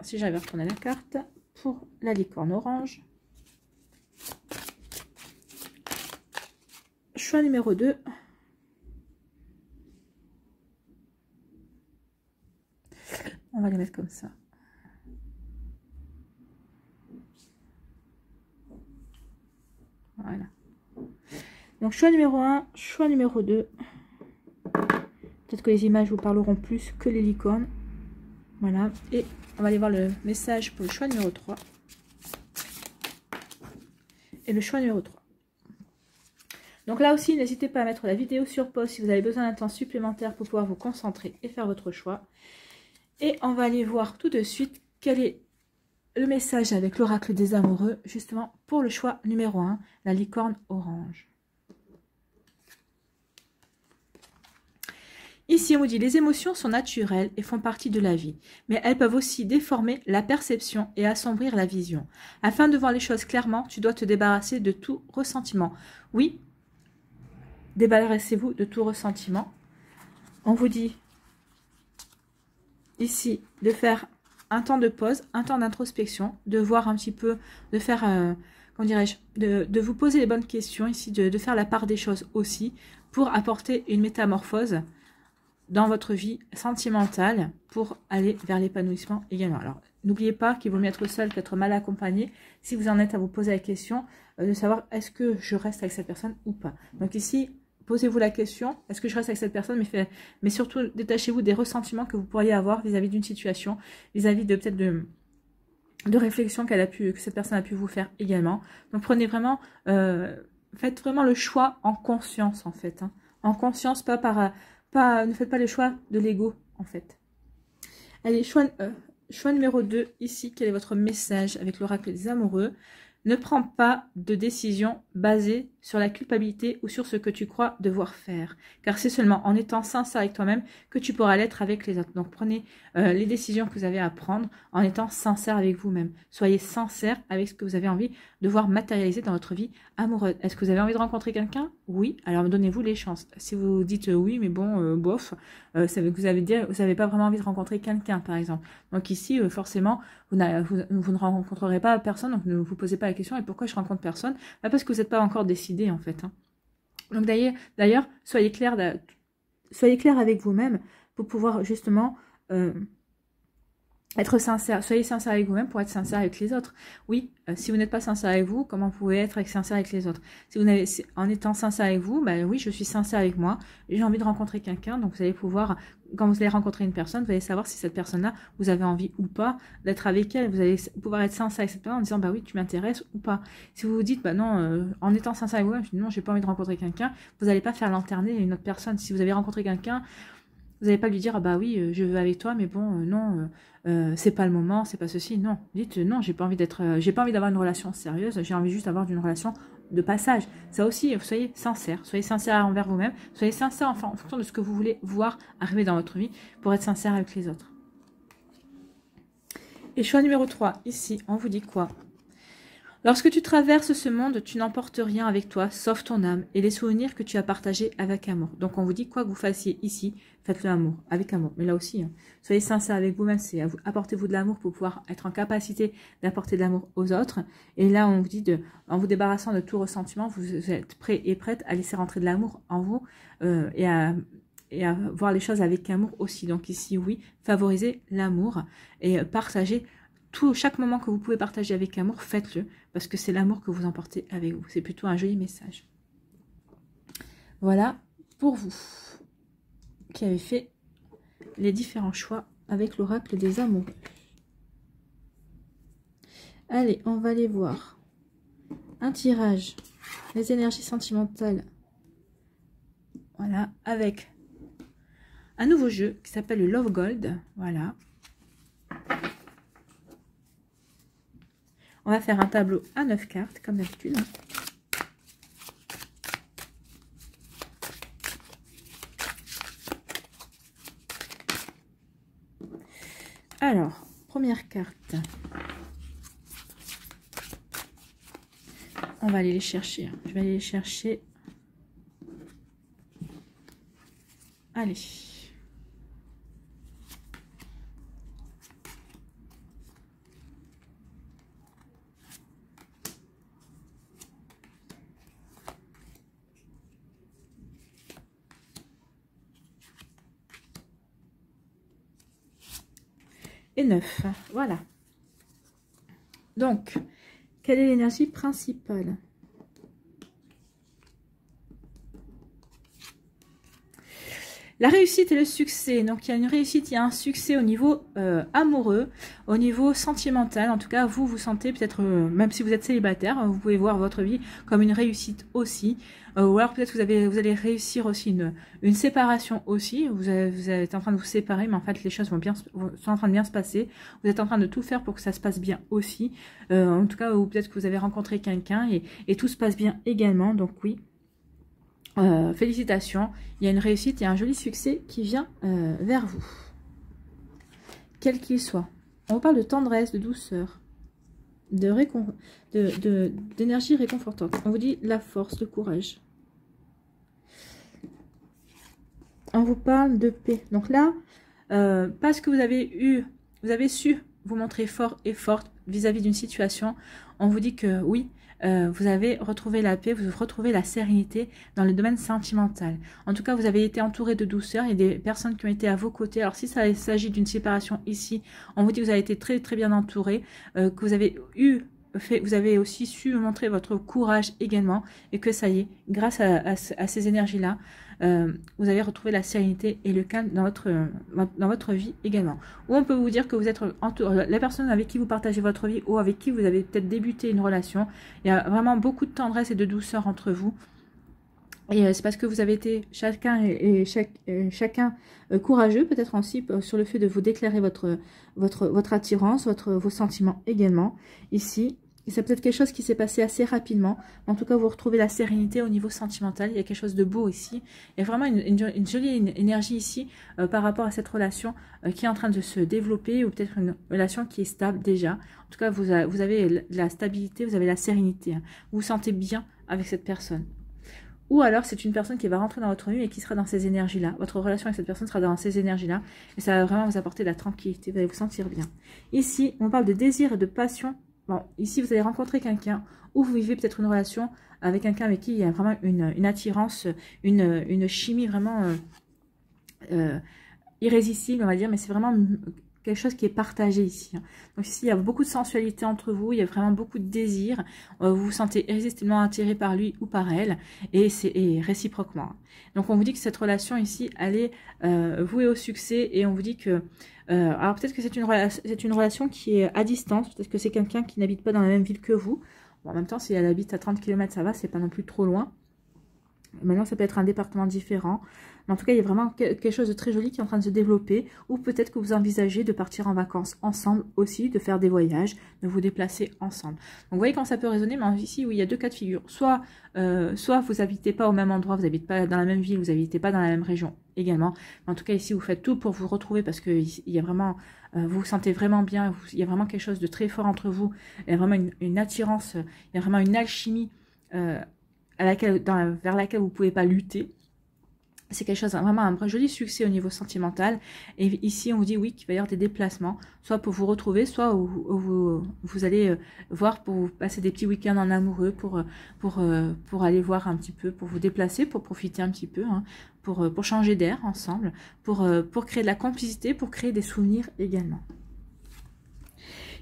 si j'arrive à retourner la carte, pour la licorne orange. Choix numéro 2, On va les mettre comme ça. Voilà. Donc choix numéro 1, choix numéro 2. Peut-être que les images vous parleront plus que les licornes. Voilà. Et on va aller voir le message pour le choix numéro 3. Et le choix numéro 3. Donc là aussi, n'hésitez pas à mettre la vidéo sur pause si vous avez besoin d'un temps supplémentaire pour pouvoir vous concentrer et faire votre choix. Et on va aller voir tout de suite quel est le message avec l'oracle des amoureux, justement pour le choix numéro 1, la licorne orange. Ici, on vous dit les émotions sont naturelles et font partie de la vie, mais elles peuvent aussi déformer la perception et assombrir la vision. Afin de voir les choses clairement, tu dois te débarrasser de tout ressentiment. Oui, débarrassez-vous de tout ressentiment. On vous dit ici de faire un temps de pause, un temps d'introspection, de voir un petit peu, de faire, euh, comment dirais-je, de, vous poser les bonnes questions ici, de, faire la part des choses aussi, pour apporter une métamorphose dans votre vie sentimentale, pour aller vers l'épanouissement également. Alors, n'oubliez pas qu'il vaut mieux être seul qu'être mal accompagné, si vous en êtes à vous poser la question euh, de savoir est-ce que je reste avec cette personne ou pas. Donc ici, Posez-vous la question, est-ce que je reste avec cette personne mais, mais surtout, détachez-vous des ressentiments que vous pourriez avoir vis-à-vis d'une situation, vis-à-vis de peut-être de, de qu'elle a pu, que cette personne a pu vous faire également. Donc prenez vraiment, euh, faites vraiment le choix en conscience en fait, hein. en conscience, pas par, pas, ne faites pas le choix de l'ego en fait. Allez, choix, euh, choix numéro 2 ici, quel est votre message avec l'oracle des amoureux ne prends pas de décision basée sur la culpabilité ou sur ce que tu crois devoir faire, car c'est seulement en étant sincère avec toi-même que tu pourras l'être avec les autres. Donc prenez euh, les décisions que vous avez à prendre en étant sincère avec vous-même. Soyez sincère avec ce que vous avez envie de voir matérialiser dans votre vie amoureuse. Est-ce que vous avez envie de rencontrer quelqu'un Oui, alors donnez-vous les chances. Si vous dites euh, oui, mais bon, euh, bof, ça veut que vous avez, vous n'avez pas vraiment envie de rencontrer quelqu'un, par exemple. Donc ici, forcément, vous, ne rencontrerez pas personne, donc ne vous posez pas la question, et pourquoi je rencontre personne bah, Parce que vous n'êtes pas encore décidé, en fait. Hein. Donc d'ailleurs, soyez clair, avec vous-même pour pouvoir justement euh, être sincère, soyez sincère avec vous-même pour être sincère avec les autres. Oui, euh, si vous n'êtes pas sincère avec vous, comment vous pouvez être sincère avec les autres Si vous n'avez, en étant sincère avec vous, ben oui, je suis sincère avec moi. J'ai envie de rencontrer quelqu'un, donc vous allez pouvoir, quand vous allez rencontrer une personne, vous allez savoir si cette personne-là, vous avez envie ou pas d'être avec elle. Vous allez pouvoir être sincère avec cette personne en disant, bah oui, tu m'intéresses ou pas. Si vous vous dites, bah non, euh, en étant sincère avec vous-même, je non, j'ai pas envie de rencontrer quelqu'un, vous n'allez pas faire lanterner une autre personne. Si vous avez rencontré quelqu'un vous n'allez pas lui dire, ah bah oui, euh, je veux avec toi, mais bon, euh, non, euh, c'est pas le moment, c'est pas ceci. Non, dites, non, j'ai pas envie d'être, j'ai pas envie d'avoir une relation sérieuse, j'ai envie juste d'avoir une relation de passage. Ça aussi, soyez sincère, soyez sincère envers vous-même, soyez sincère en fonction de ce que vous voulez voir arriver dans votre vie pour être sincère avec les autres. Et choix numéro 3, ici, on vous dit quoi Lorsque tu traverses ce monde, tu n'emportes rien avec toi, sauf ton âme et les souvenirs que tu as partagés avec amour. Donc on vous dit, quoi que vous fassiez ici, faites-le amour, avec amour. Mais là aussi, hein, soyez sincère avec vous-même, c'est vous, apportez-vous de l'amour pour pouvoir être en capacité d'apporter de l'amour aux autres. Et là, on vous dit, de, en vous débarrassant de tout ressentiment, vous êtes prêt et prête à laisser rentrer de l'amour en vous euh, et à et à voir les choses avec amour aussi. Donc ici, oui, favorisez l'amour et partagez chaque moment que vous pouvez partager avec amour, faites-le, parce que c'est l'amour que vous emportez avec vous. C'est plutôt un joli message. Voilà pour vous qui avez fait les différents choix avec l'oracle des amours. Allez, on va aller voir. Un tirage, les énergies sentimentales. Voilà, avec un nouveau jeu qui s'appelle le Love Gold. Voilà, On va faire un tableau à 9 cartes, comme d'habitude. Alors, première carte. On va aller les chercher. Hein. Je vais aller les chercher. Allez. Voilà. Donc, quelle est l'énergie principale La réussite et le succès. Donc il y a une réussite, il y a un succès au niveau euh, amoureux, au niveau sentimental. En tout cas, vous vous sentez peut-être, euh, même si vous êtes célibataire, hein, vous pouvez voir votre vie comme une réussite aussi. Euh, ou alors peut-être vous, avez, vous allez réussir aussi une, une séparation aussi. Vous, êtes en train de vous séparer, mais en fait les choses vont bien, sont en train de bien se passer. Vous êtes en train de tout faire pour que ça se passe bien aussi. en tout cas, ou peut-être que vous avez rencontré quelqu'un et tout se passe bien également. Donc oui. Euh, félicitations, il y a une réussite, et un joli succès qui vient euh, vers vous. Quel qu'il soit. On vous parle de tendresse, de douceur, d'énergie de d'énergie réconfortante. On vous dit la force, le courage. On vous parle de paix. Donc là, euh, parce que vous avez eu, vous avez su vous montrer fort et forte vis-à-vis d'une situation, on vous dit que oui, euh, vous avez retrouvé la paix, vous retrouvez la sérénité dans le domaine sentimental. En tout cas, vous avez été entouré de douceur et des personnes qui ont été à vos côtés. Alors si ça s'agit d'une séparation ici, on vous dit que vous avez été très très bien entouré, euh, que vous avez eu fait, vous avez aussi su montrer votre courage également et que ça y est, grâce à ces énergies-là, euh, vous allez retrouver la sérénité et le calme dans votre, dans votre vie également. Ou on peut vous dire que vous êtes entouré, la personne avec qui vous partagez votre vie ou avec qui vous avez peut-être débuté une relation. Il y a vraiment beaucoup de tendresse et de douceur entre vous. Et euh, c'est parce que vous avez été chacun et, euh, chacun courageux, peut-être aussi sur le fait de vous déclarer votre, votre, votre attirance, votre, vos sentiments également. Ici, c'est peut-être quelque chose qui s'est passé assez rapidement. En tout cas, vous retrouvez la sérénité au niveau sentimental. Il y a quelque chose de beau ici. Il y a vraiment une, jolie énergie ici euh, par rapport à cette relation euh, qui est en train de se développer ou peut-être une relation qui est stable déjà. En tout cas, vous, avez la stabilité, vous avez la sérénité. Hein. Vous vous sentez bien avec cette personne. Ou alors, c'est une personne qui va rentrer dans votre vie et qui sera dans ces énergies-là. Votre relation avec cette personne sera dans ces énergies-là. Et ça va vraiment vous apporter de la tranquillité. Vous allez vous sentir bien. Ici, on parle de désir et de passion Bon, ici, vous allez rencontrer quelqu'un ou vous vivez peut-être une relation avec quelqu'un avec qui il y a vraiment une, attirance, une, chimie vraiment euh, euh, irrésistible, on va dire, mais c'est vraiment quelque chose qui est partagé ici. Hein. Donc ici, il y a beaucoup de sensualité entre vous, il y a vraiment beaucoup de désir, euh, vous vous sentez irrésistiblement attiré par lui ou par elle, et c'est réciproquement. Hein. Donc on vous dit que cette relation ici, elle est euh, vouée au succès, et on vous dit que... Euh, alors peut-être que c'est une, une relation qui est à distance, peut-être que c'est quelqu'un qui n'habite pas dans la même ville que vous. en même temps, si elle habite à 30 km, ça va, c'est pas non plus trop loin. Maintenant, ça peut être un département différent. Mais en tout cas, il y a vraiment quelque chose de très joli qui est en train de se développer. Ou peut-être que vous envisagez de partir en vacances ensemble aussi, de faire des voyages, de vous déplacer ensemble. Donc vous voyez quand ça peut résonner, mais ici, oui, il y a deux cas de figure. Soit, euh, soit vous n'habitez pas au même endroit, vous n'habitez pas dans la même ville, vous n'habitez pas dans la même région également. en tout cas, ici, vous faites tout pour vous retrouver parce que y a vraiment, euh, vous vous sentez vraiment bien, il y a vraiment quelque chose de très fort entre vous. Il y a vraiment une, attirance, il y a vraiment une alchimie. Euh, vers laquelle vous ne pouvez pas lutter c'est quelque chose, vraiment un joli succès au niveau sentimental. Et ici, on vous dit oui qu'il va y avoir des déplacements, soit pour vous retrouver, soit où, vous, allez euh, voir pour passer des petits week-ends en amoureux, pour, euh, pour, euh, pour aller voir un petit peu, pour vous déplacer, pour profiter un petit peu, hein, pour, pour changer d'air ensemble, pour, pour créer de la complicité, pour créer des souvenirs également.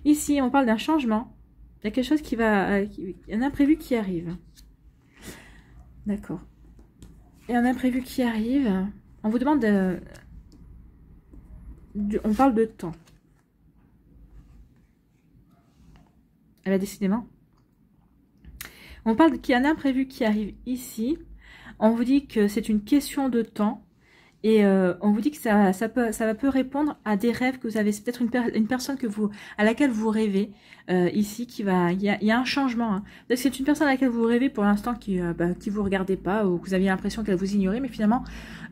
Ici, on parle d'un changement. Il y a quelque chose qui va... Il y a un imprévu qui arrive. D'accord et un imprévu qui arrive. On vous demande... on parle de temps. Eh bien, décidément. On parle qu'il y a un imprévu qui arrive ici. On vous dit que c'est une question de temps. Et euh, on vous dit que ça, ça, peut, ça peut répondre à des rêves que vous avez. C'est peut-être une, personne que vous, à laquelle vous rêvez euh, ici qui va. Il y a, un changement. Hein. peut que c'est une personne à laquelle vous rêvez pour l'instant qui ne euh, bah, qui vous regardez pas ou que vous aviez l'impression qu'elle vous ignorait, mais finalement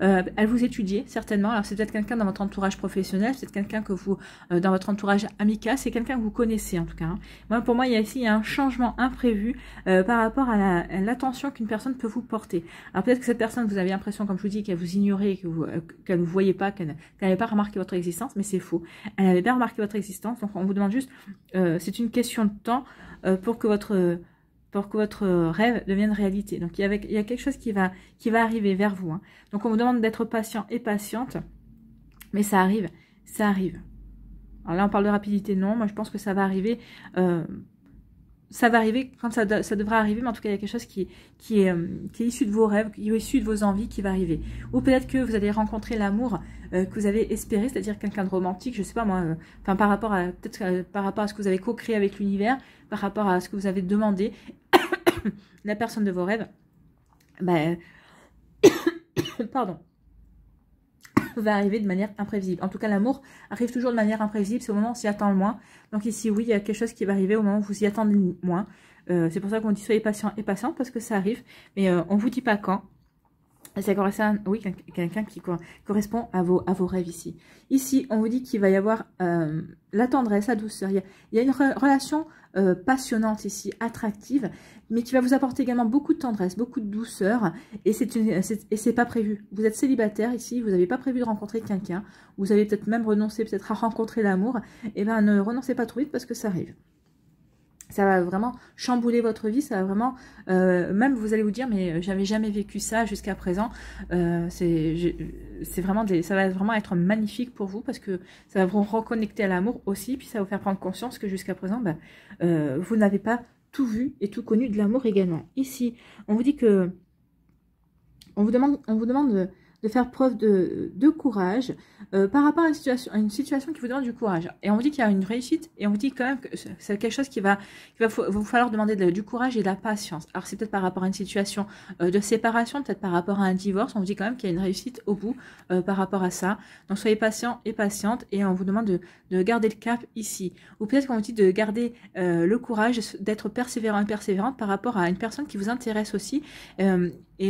elle vous étudiait certainement. Alors c'est peut-être quelqu'un dans votre entourage professionnel, c'est peut-être quelqu'un que vous dans votre entourage amical, c'est quelqu'un que vous connaissez en tout cas. Hein. Moi pour moi il y a ici un changement imprévu par rapport à l'attention qu'une personne peut vous porter. Alors peut-être que cette personne vous avez l'impression, comme je vous dis, qu'elle vous ignorait, que vous euh, qu'elle ne vous voyait pas, qu'elle n'avait pas remarqué votre existence, mais c'est faux. Elle n'avait pas remarqué votre existence, donc on vous demande juste, euh, c'est une question de temps euh, pour que votre rêve devienne réalité. Donc il y, a, quelque chose qui va, qui va arriver vers vous. Hein. Donc on vous demande d'être patient et patiente, mais ça arrive, ça arrive. Alors là on parle de rapidité, non, moi je pense que ça va arriver ça va arriver quand ça, devra arriver, mais en tout cas, il y a quelque chose qui, euh, qui, est, issu de vos rêves, qui est issu de vos envies qui va arriver. Ou peut-être que vous allez rencontrer l'amour euh, que vous avez espéré, c'est-à-dire quelqu'un de romantique, je sais pas moi, euh, enfin par rapport à peut-être par rapport à ce que vous avez co-créé avec l'univers, par rapport à ce que vous avez demandé, la personne de vos rêves, ben, pardon, va arriver de manière imprévisible. En tout cas, l'amour arrive toujours de manière imprévisible, c'est au moment où on s'y attend le moins. Donc ici, oui, il y a quelque chose qui va arriver au moment où vous y attendez le moins. Euh, c'est pour ça qu'on dit soyez patient et patient, parce que ça arrive, mais on euh, on vous dit pas quand. Ça correspond, oui, quelqu'un qui correspond à vos, à vos rêves ici. Ici, on vous dit qu'il va y avoir euh, la tendresse, la douceur. Il y a, une relation euh, passionnante ici, attractive, mais qui va vous apporter également beaucoup de tendresse, beaucoup de douceur, euh, et c'est pas prévu. Vous êtes célibataire ici, vous n'avez pas prévu de rencontrer quelqu'un, vous avez peut-être même renoncé peut-être à rencontrer l'amour, et eh bien ne renoncez pas trop vite parce que ça arrive ça va vraiment chambouler votre vie, ça va vraiment, euh, même vous allez vous dire, mais euh, j'avais jamais vécu ça jusqu'à présent, euh, c'est vraiment des, ça va vraiment être magnifique pour vous parce que ça va vous reconnecter à l'amour aussi, puis ça va vous faire prendre conscience que jusqu'à présent, bah, euh, vous n'avez pas tout vu et tout connu de l'amour également. Ici, on vous dit que, on vous demande, on vous demande de faire preuve de, courage euh, par rapport à une, situation, une, situation, qui vous demande du courage. Et on vous dit qu'il y a une réussite, et on vous dit quand même que c'est quelque chose qui va, vous falloir demander du courage et de la patience. Alors c'est peut-être par rapport à une situation euh, de séparation, peut-être par rapport à un divorce, on vous dit quand même qu'il y a une réussite au bout euh, par rapport à ça. Donc soyez patient et patiente, et on vous demande de, garder le cap ici. Ou peut-être qu'on vous dit de garder le courage, d'être persévérant et persévérante par rapport à une personne qui vous intéresse aussi, et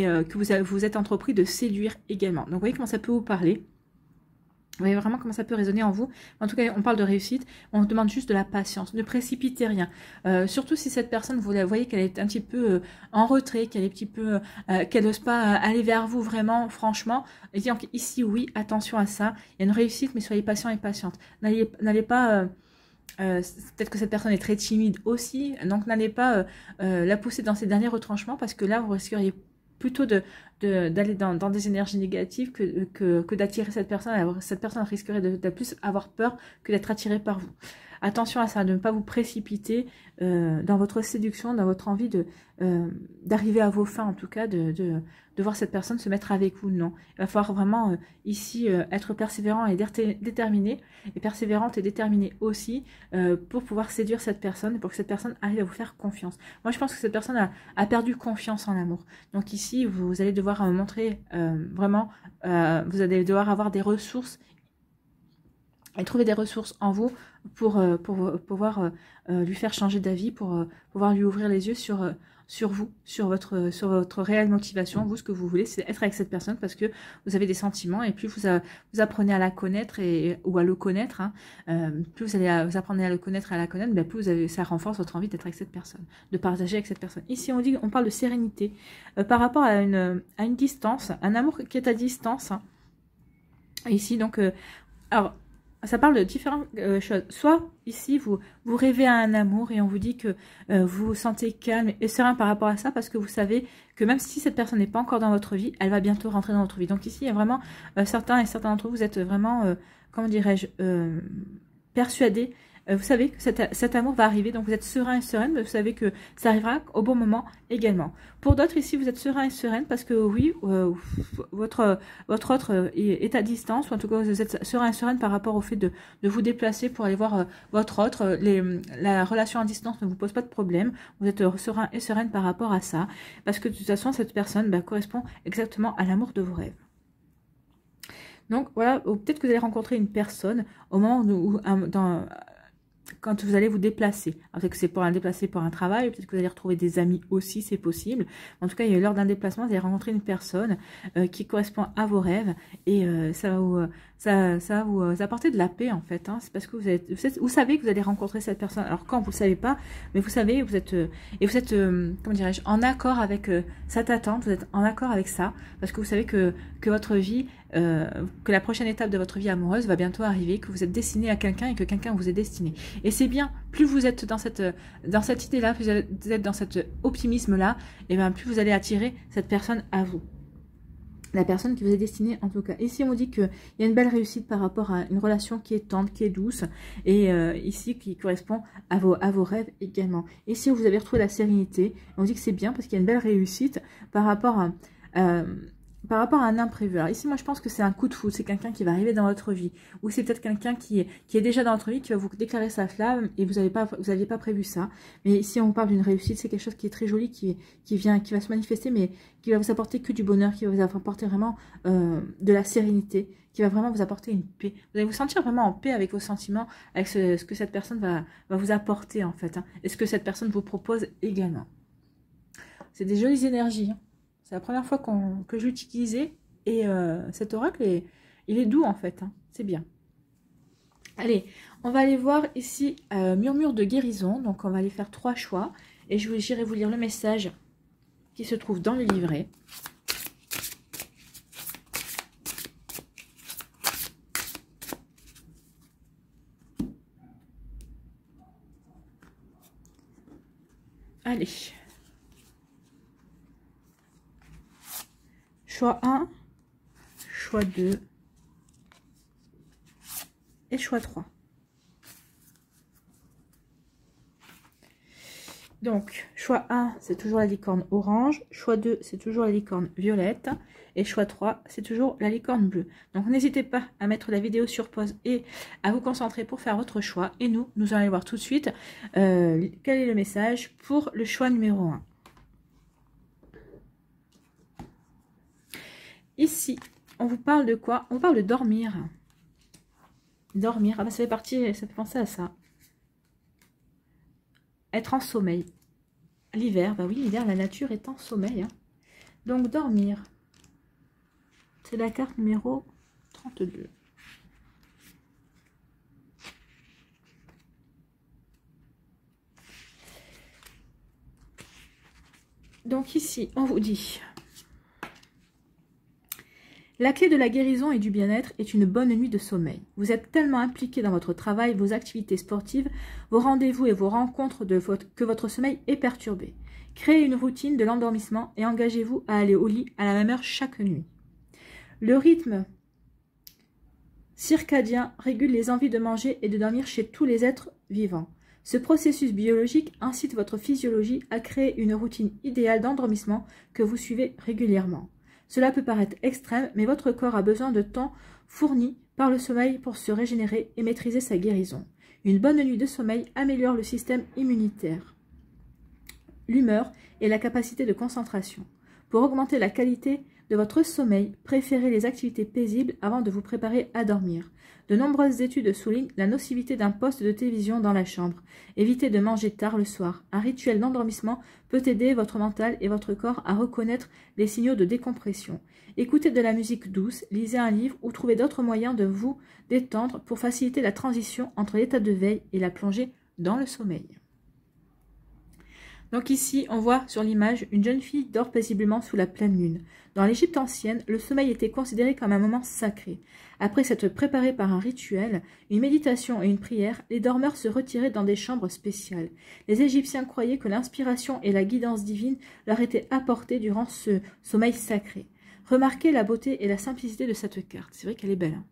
que vous, vous êtes entrepris de séduire également donc vous voyez comment ça peut vous parler. Vous voyez vraiment comment ça peut résonner en vous. En tout cas, on parle de réussite, on demande juste de la patience, ne précipitez rien. Euh, surtout si cette personne, vous la voyez qu'elle est un petit peu euh, en retrait, qu'elle est petit peu, euh, qu'elle n'ose pas aller vers vous vraiment, franchement. Et donc ici, oui, attention à ça. Il y a une réussite, mais soyez patient et patiente. N'allez pas... peut-être que cette personne est très timide aussi, donc n'allez pas la pousser dans ses derniers retranchements parce que là vous risqueriez plutôt d'aller de, d'aller dans, dans, des énergies négatives que, que, d'attirer cette personne. Cette personne risquerait de, de plus avoir peur que d'être attirée par vous. Attention à ça, de ne pas vous précipiter euh, dans votre séduction, dans votre envie euh, d'arriver à vos fins, en tout cas, de, de, voir cette personne se mettre avec vous. Non, il va falloir vraiment euh, ici être persévérant et déterminé, et persévérante et déterminée aussi, pour pouvoir séduire cette personne, pour que cette personne arrive à vous faire confiance. Moi, je pense que cette personne a, a perdu confiance en l'amour. Donc ici, vous, allez devoir montrer vraiment, vous allez devoir avoir des ressources et trouver des ressources en vous pour, euh, pour euh, pouvoir euh, lui faire changer d'avis, pour pouvoir lui ouvrir les yeux sur, sur vous, sur votre, sur votre réelle motivation. Vous, ce que vous voulez, c'est être avec cette personne parce que vous avez des sentiments et plus vous, vous apprenez à la connaître et, ou à le connaître, hein, plus vous, allez vous apprenez à le connaître et à la connaître, ben, plus avez, ça renforce votre envie d'être avec cette personne, de partager avec cette personne. Ici, on dit, on parle de sérénité par rapport à une, une distance, un amour qui est à distance. Hein. Ici, donc, alors, ça parle de différentes euh, choses. Soit ici, vous, vous rêvez à un amour et on vous dit que euh, vous vous sentez calme et serein par rapport à ça parce que vous savez que même si cette personne n'est pas encore dans votre vie, elle va bientôt rentrer dans votre vie. Donc ici, il y a vraiment euh, certains et certains d'entre vous, vous êtes vraiment, comment dirais-je, persuadés euh, vous savez que cet, amour va arriver. Donc, vous êtes serein et sereine, mais vous savez que ça arrivera au bon moment également. Pour d'autres ici, vous êtes serein et sereine parce que oui, euh, votre, votre autre euh, est à distance, ou en tout cas, vous êtes serein et sereine par rapport au fait de, vous déplacer pour aller voir votre autre. Mm, la relation à distance ne vous pose pas de problème. Vous êtes serein et sereine par rapport à ça. Parce que de toute façon, cette personne bah, correspond exactement à l'amour de vos rêves. Donc voilà, peut-être que vous allez rencontrer une personne au moment où, dans, quand vous allez vous déplacer. Peut-être que c'est pour un déplacer pour un travail, peut-être que vous allez retrouver des amis aussi, c'est possible. En tout cas, lors d'un déplacement, vous allez rencontrer une personne euh, qui correspond à vos rêves et euh, ça va vous, euh, ça, ça, vous, euh, ça de la paix en fait. Hein. C'est parce que vous, vous, savez que vous allez rencontrer cette personne. Alors quand vous ne le savez pas, mais vous savez, vous êtes, euh, et vous êtes, euh, comment dirais-je, en accord avec cette attente, vous êtes en accord avec ça, parce que vous savez que, que votre vie, que la prochaine étape de votre vie amoureuse va bientôt arriver, que vous êtes destiné à quelqu'un et que quelqu'un vous est destiné. Et c'est bien, plus vous êtes dans cette, dans cette idée-là, plus vous êtes dans cet optimisme-là, et ben plus vous allez attirer cette personne à vous la personne qui vous est destinée en tout cas. Ici, on dit qu'il y a une belle réussite par rapport à une relation qui est tendre, qui est douce, et euh, ici, qui correspond à vos, à vos rêves également. Ici, vous avez retrouvé la sérénité, on dit que c'est bien parce qu'il y a une belle réussite par rapport à... Euh, par rapport à un imprévu. Alors ici, moi, je pense que c'est un coup de foudre. C'est quelqu'un qui va arriver dans votre vie. Ou c'est peut-être quelqu'un qui est, qui est déjà dans votre vie, qui va vous déclarer sa flamme et vous n'aviez pas, pas prévu ça. Mais ici on parle d'une réussite, c'est quelque chose qui est très joli, qui, qui vient, qui va se manifester, mais qui va vous apporter que du bonheur, qui va vous apporter vraiment euh, de la sérénité, qui va vraiment vous apporter une paix. Vous allez vous sentir vraiment en paix avec vos sentiments, avec ce, que cette personne va, va vous apporter en fait. Hein, et ce que cette personne vous propose également. C'est des jolies énergies. Hein. C'est la première fois que j'utilisais Et euh, cet oracle, est, il est doux en fait. Hein. C'est bien. Allez, on va aller voir ici euh, Murmure de guérison. Donc on va aller faire trois choix. Et je j'irai vous lire le message qui se trouve dans le livret. Allez, choix 1, choix 2 et choix 3. Donc, choix 1, c'est toujours la licorne orange. Choix 2, c'est toujours la licorne violette. Et choix 3, c'est toujours la licorne bleue. Donc, n'hésitez pas à mettre la vidéo sur pause et à vous concentrer pour faire votre choix. Et nous, nous allons voir tout de suite euh, quel est le message pour le choix numéro 1. Ici, on vous parle de quoi On parle de dormir. Dormir, ah bah, ça fait partie, ça fait penser à ça. Être en sommeil. L'hiver, bah oui, l'hiver, la nature est en sommeil. Hein. Donc, dormir. C'est la carte numéro 32. Donc ici, on vous dit, la clé de la guérison et du bien-être est une bonne nuit de sommeil. Vous êtes tellement impliqué dans votre travail, vos activités sportives, vos rendez-vous et vos rencontres de que votre sommeil est perturbé. Créez une routine de l'endormissement et engagez-vous à aller au lit à la même heure chaque nuit. Le rythme circadien régule les envies de manger et de dormir chez tous les êtres vivants. Ce processus biologique incite votre physiologie à créer une routine idéale d'endormissement que vous suivez régulièrement. Cela peut paraître extrême, mais votre corps a besoin de temps fourni par le sommeil pour se régénérer et maîtriser sa guérison. Une bonne nuit de sommeil améliore le système immunitaire, l'humeur et la capacité de concentration. Pour augmenter la qualité de votre sommeil, préférez les activités paisibles avant de vous préparer à dormir. De nombreuses études soulignent la nocivité d'un poste de télévision dans la chambre. Évitez de manger tard le soir. Un rituel d'endormissement peut aider votre mental et votre corps à reconnaître les signaux de décompression. Écoutez de la musique douce, lisez un livre ou trouvez d'autres moyens de vous détendre pour faciliter la transition entre l'état de veille et la plongée dans le sommeil. Donc ici, on voit sur l'image une jeune fille dort paisiblement sous la pleine lune. Dans l'Égypte ancienne, le sommeil était considéré comme un moment sacré. Après s'être préparé par un rituel, une méditation et une prière, les dormeurs se retiraient dans des chambres spéciales. Les Égyptiens croyaient que l'inspiration et la guidance divine leur étaient apportées durant ce sommeil sacré. Remarquez la beauté et la simplicité de cette carte. C'est vrai qu'elle est belle. Hein.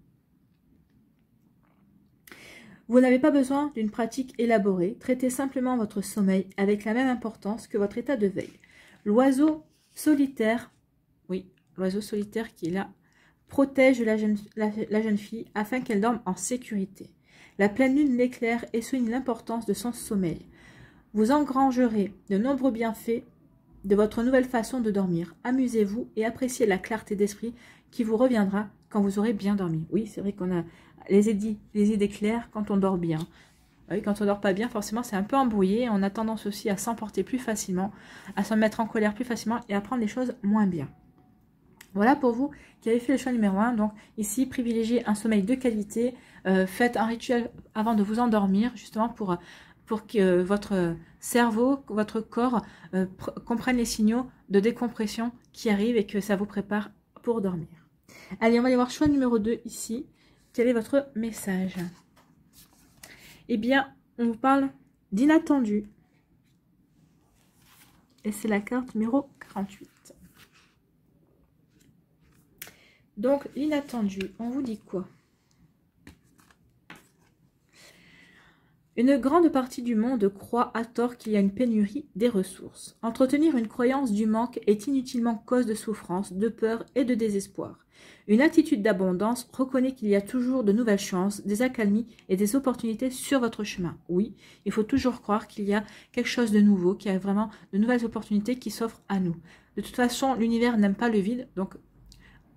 Vous n'avez pas besoin d'une pratique élaborée, traitez simplement votre sommeil avec la même importance que votre état de veille. L'oiseau solitaire, oui, l'oiseau solitaire qui est là, protège la jeune, fille afin qu'elle dorme en sécurité. La pleine lune l'éclaire et souligne l'importance de son sommeil. Vous engrangerez de nombreux bienfaits de votre nouvelle façon de dormir. Amusez-vous et appréciez la clarté d'esprit qui vous reviendra quand vous aurez bien dormi. Oui, c'est vrai qu'on a les idées, les idées claires quand on dort bien. Ah oui, quand on dort pas bien, forcément, c'est un peu embrouillé. On a tendance aussi à s'emporter plus facilement, à se mettre en colère plus facilement et à prendre les choses moins bien. Voilà pour vous qui avez fait le choix numéro 1. Donc ici, privilégiez un sommeil de qualité. Euh, faites un rituel avant de vous endormir, justement pour, que votre cerveau, votre corps euh, comprenne les signaux de décompression qui arrivent et que ça vous prépare pour dormir. Allez, on va aller voir choix numéro 2 ici. Quel est votre message Eh bien, on vous parle d'inattendu. Et c'est la carte numéro 48. Donc, l'inattendu, on vous dit quoi Une grande partie du monde croit à tort qu'il y a une pénurie des ressources. Entretenir une croyance du manque est inutilement cause de souffrance, de peur et de désespoir. Une attitude d'abondance reconnaît qu'il y a toujours de nouvelles chances, des accalmies et des opportunités sur votre chemin. Oui, il faut toujours croire qu'il y a quelque chose de nouveau, qu'il y a vraiment de nouvelles opportunités qui s'offrent à nous. De toute façon, l'univers n'aime pas le vide, donc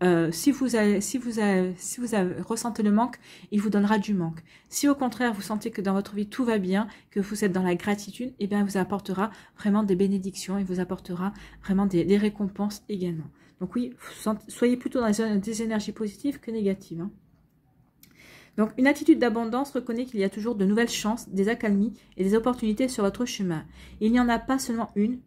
euh, si, vous ressentez le manque, il vous donnera du manque. Si au contraire vous sentez que dans votre vie tout va bien, que vous êtes dans la gratitude, eh bien il vous apportera vraiment des bénédictions, et vous apportera vraiment des, récompenses également. Donc oui, soyez plutôt dans des énergies positives que négatives. Hein. Donc, une attitude d'abondance reconnaît qu'il y a toujours de nouvelles chances, des accalmies et des opportunités sur votre chemin. Il n'y en a pas seulement une,